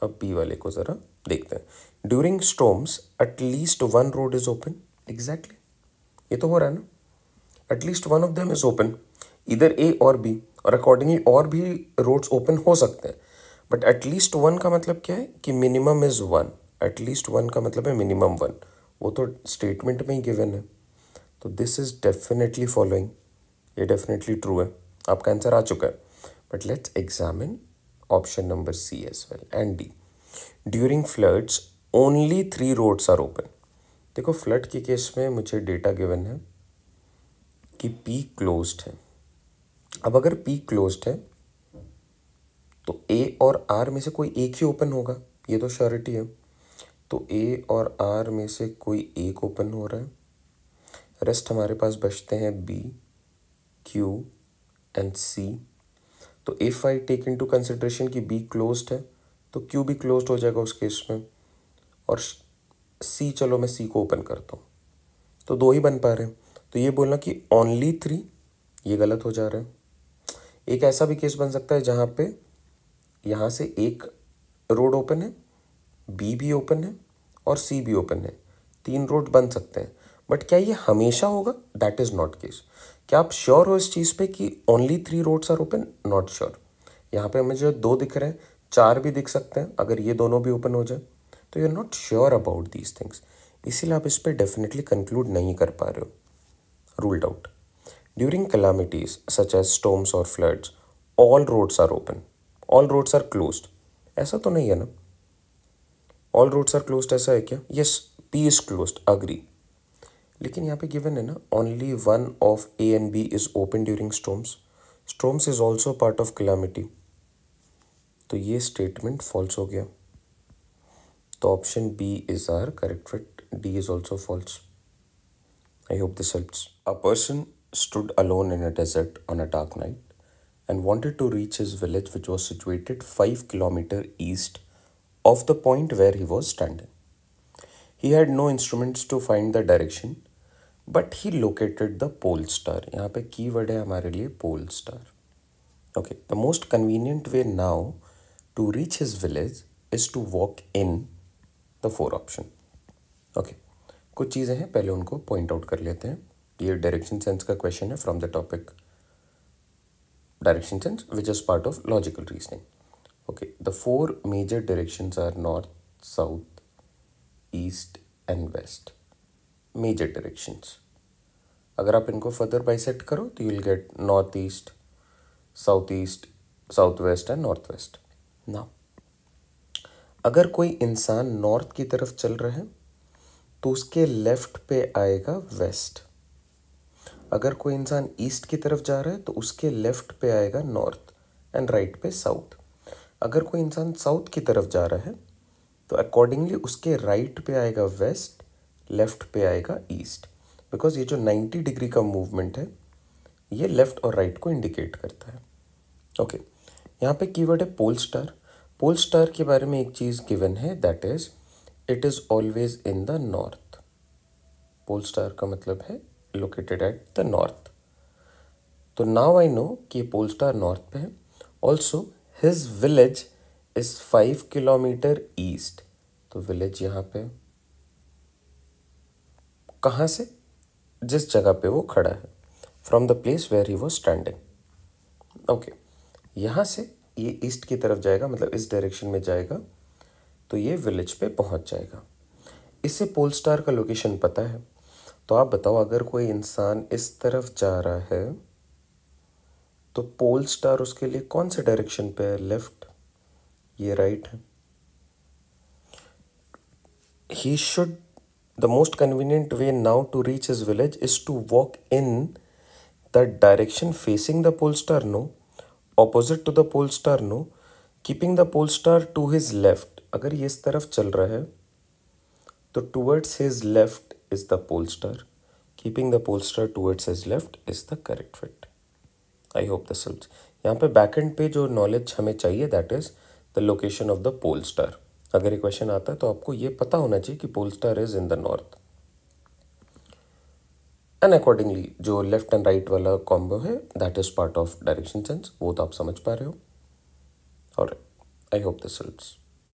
अब बी वाले को ज़रा देखते हैं during storms at least one road is open exactly ये तो हो रहा है ना at least one of them is open इधर ए और बी और अकॉर्डिंगली और भी रोड्स ओपन हो सकते हैं बट एटलीस्ट वन का मतलब क्या है कि minimum is one at least one का मतलब है मिनिमम वन वो तो स्टेटमेंट में ही गिवन है तो दिस इज़ डेफिनेटली फॉलोइंग ये डेफिनेटली ट्रू है आपका आंसर आ चुका है but let's examine option number C as well and D during floods only three roads are open देखो फ्लड के केस में मुझे डेटा गिवन है कि पी क्लोज्ड है अब अगर पी क्लोज्ड है तो ए और आर में से कोई एक ही ओपन होगा ये तो श्योरिटी है तो ए और आर में से कोई एक ओपन हो रहा है रेस्ट हमारे पास बचते हैं बी क्यू एंड सी तो if I take into consideration कि बी क्लोज्ड है तो क्यू भी क्लोज्ड हो जाएगा उस केस में और सी चलो मैं सी को ओपन करता हूँ तो दो ही बन पा रहे हैं तो ये बोलना कि ओनली थ्री ये गलत हो जा रहा है एक ऐसा भी केस बन सकता है जहाँ पे यहाँ से एक रोड ओपन है बी भी ओपन है और सी भी ओपन है तीन रोड बन सकते हैं बट क्या ये हमेशा होगा दैट इज़ नॉट केस क्या आप श्योर हो इस चीज़ पे कि only three roads are open not sure यहाँ पे हमें जो दो दिख रहे हैं चार भी दिख सकते हैं अगर ये दोनों भी ओपन हो जाए तो you are not sure about these things इसीलिए आप इस पर डेफिनेटली कंक्लूड नहीं कर पा रहे हो ruled out during calamities such as storms और floods all roads are open all roads are close ऐसा तो नहीं है ना ऑल रोड्स आर क्लोज ऐसा है क्या yes P is close agree लेकिन यहाँ पे गिवन है ना only one of A and B is open during storms storms is also part of calamity तो ये स्टेटमेंट फॉल्स हो गया The option B is our correct fit. D is also false. I hope this helps. A person stood alone in a desert on a dark night and wanted to reach his village which was situated 5 km east of the point where he was standing. He had no instruments to find the direction but he located the pole star. यहाँ पे keyword है हमारे लिए pole star. Okay, the most convenient way now to reach his village is to walk in the four option okay कुछ चीज़ें हैं पहले उनको पॉइंट आउट कर लेते हैं ये डायरेक्शन सेंस का क्वेश्चन है from the topic direction sense which is part of logical reasoning okay the four major directions are north south east and west major directions अगर आप इनको फर्दर बाइसेक्ट करो तो you will get north east south east south west and north west now अगर कोई इंसान north की तरफ चल रहा है तो उसके लेफ़्ट पे आएगा वेस्ट अगर कोई इंसान ईस्ट की तरफ जा रहा है तो उसके लेफ़्ट पे आएगा नॉर्थ एंड राइट पे साउथ अगर कोई इंसान साउथ की तरफ जा रहा है तो अकॉर्डिंगली उसके राइट पे आएगा वेस्ट लेफ़्ट पे आएगा ईस्ट बिकॉज ये जो 90 डिग्री का मूवमेंट है ये लेफ़्ट और राइट right को इंडिकेट करता है ओके okay. यहाँ पे कीवर्ड है पोल स्टार पोल स्टार के बारे में एक चीज़ गिवन है that is it is always in the north pole star का मतलब है लोकेटेड एट द नॉर्थ तो नाव आई नो कि पोल स्टार नॉर्थ पे है also his village is five kilometre east तो विलेज यहाँ पे कहाँ से जिस जगह पे वो खड़ा है from the place where he वो स्टैंडिंग ओके यहाँ से ये ईस्ट की तरफ जाएगा मतलब इस डायरेक्शन में जाएगा तो ये विलेज पे पहुंच जाएगा इससे पोल स्टार का लोकेशन पता है तो आप बताओ अगर कोई इंसान इस तरफ जा रहा है तो पोल स्टार उसके लिए कौन से डायरेक्शन पे है लेफ्ट ये राइट है he should the most convenient way now to reach his village is to walk in the direction facing the pole star no opposite to the pole star no keeping the pole star to his left अगर ये इस तरफ चल रहा है तो towards his left is the pole star keeping the pole star towards his left is the correct fit I hope this यहाँ पे बैक एंड पे जो नॉलेज हमें चाहिए that is the location of the pole star अगर ये question आता है तो आपको ये पता होना चाहिए कि pole star is in the north and accordingly जो लेफ्ट एंड राइट वाला कॉम्बो है that is part of direction sense वो तो आप समझ पा रहे हो और आई होप दिस हेल्प्स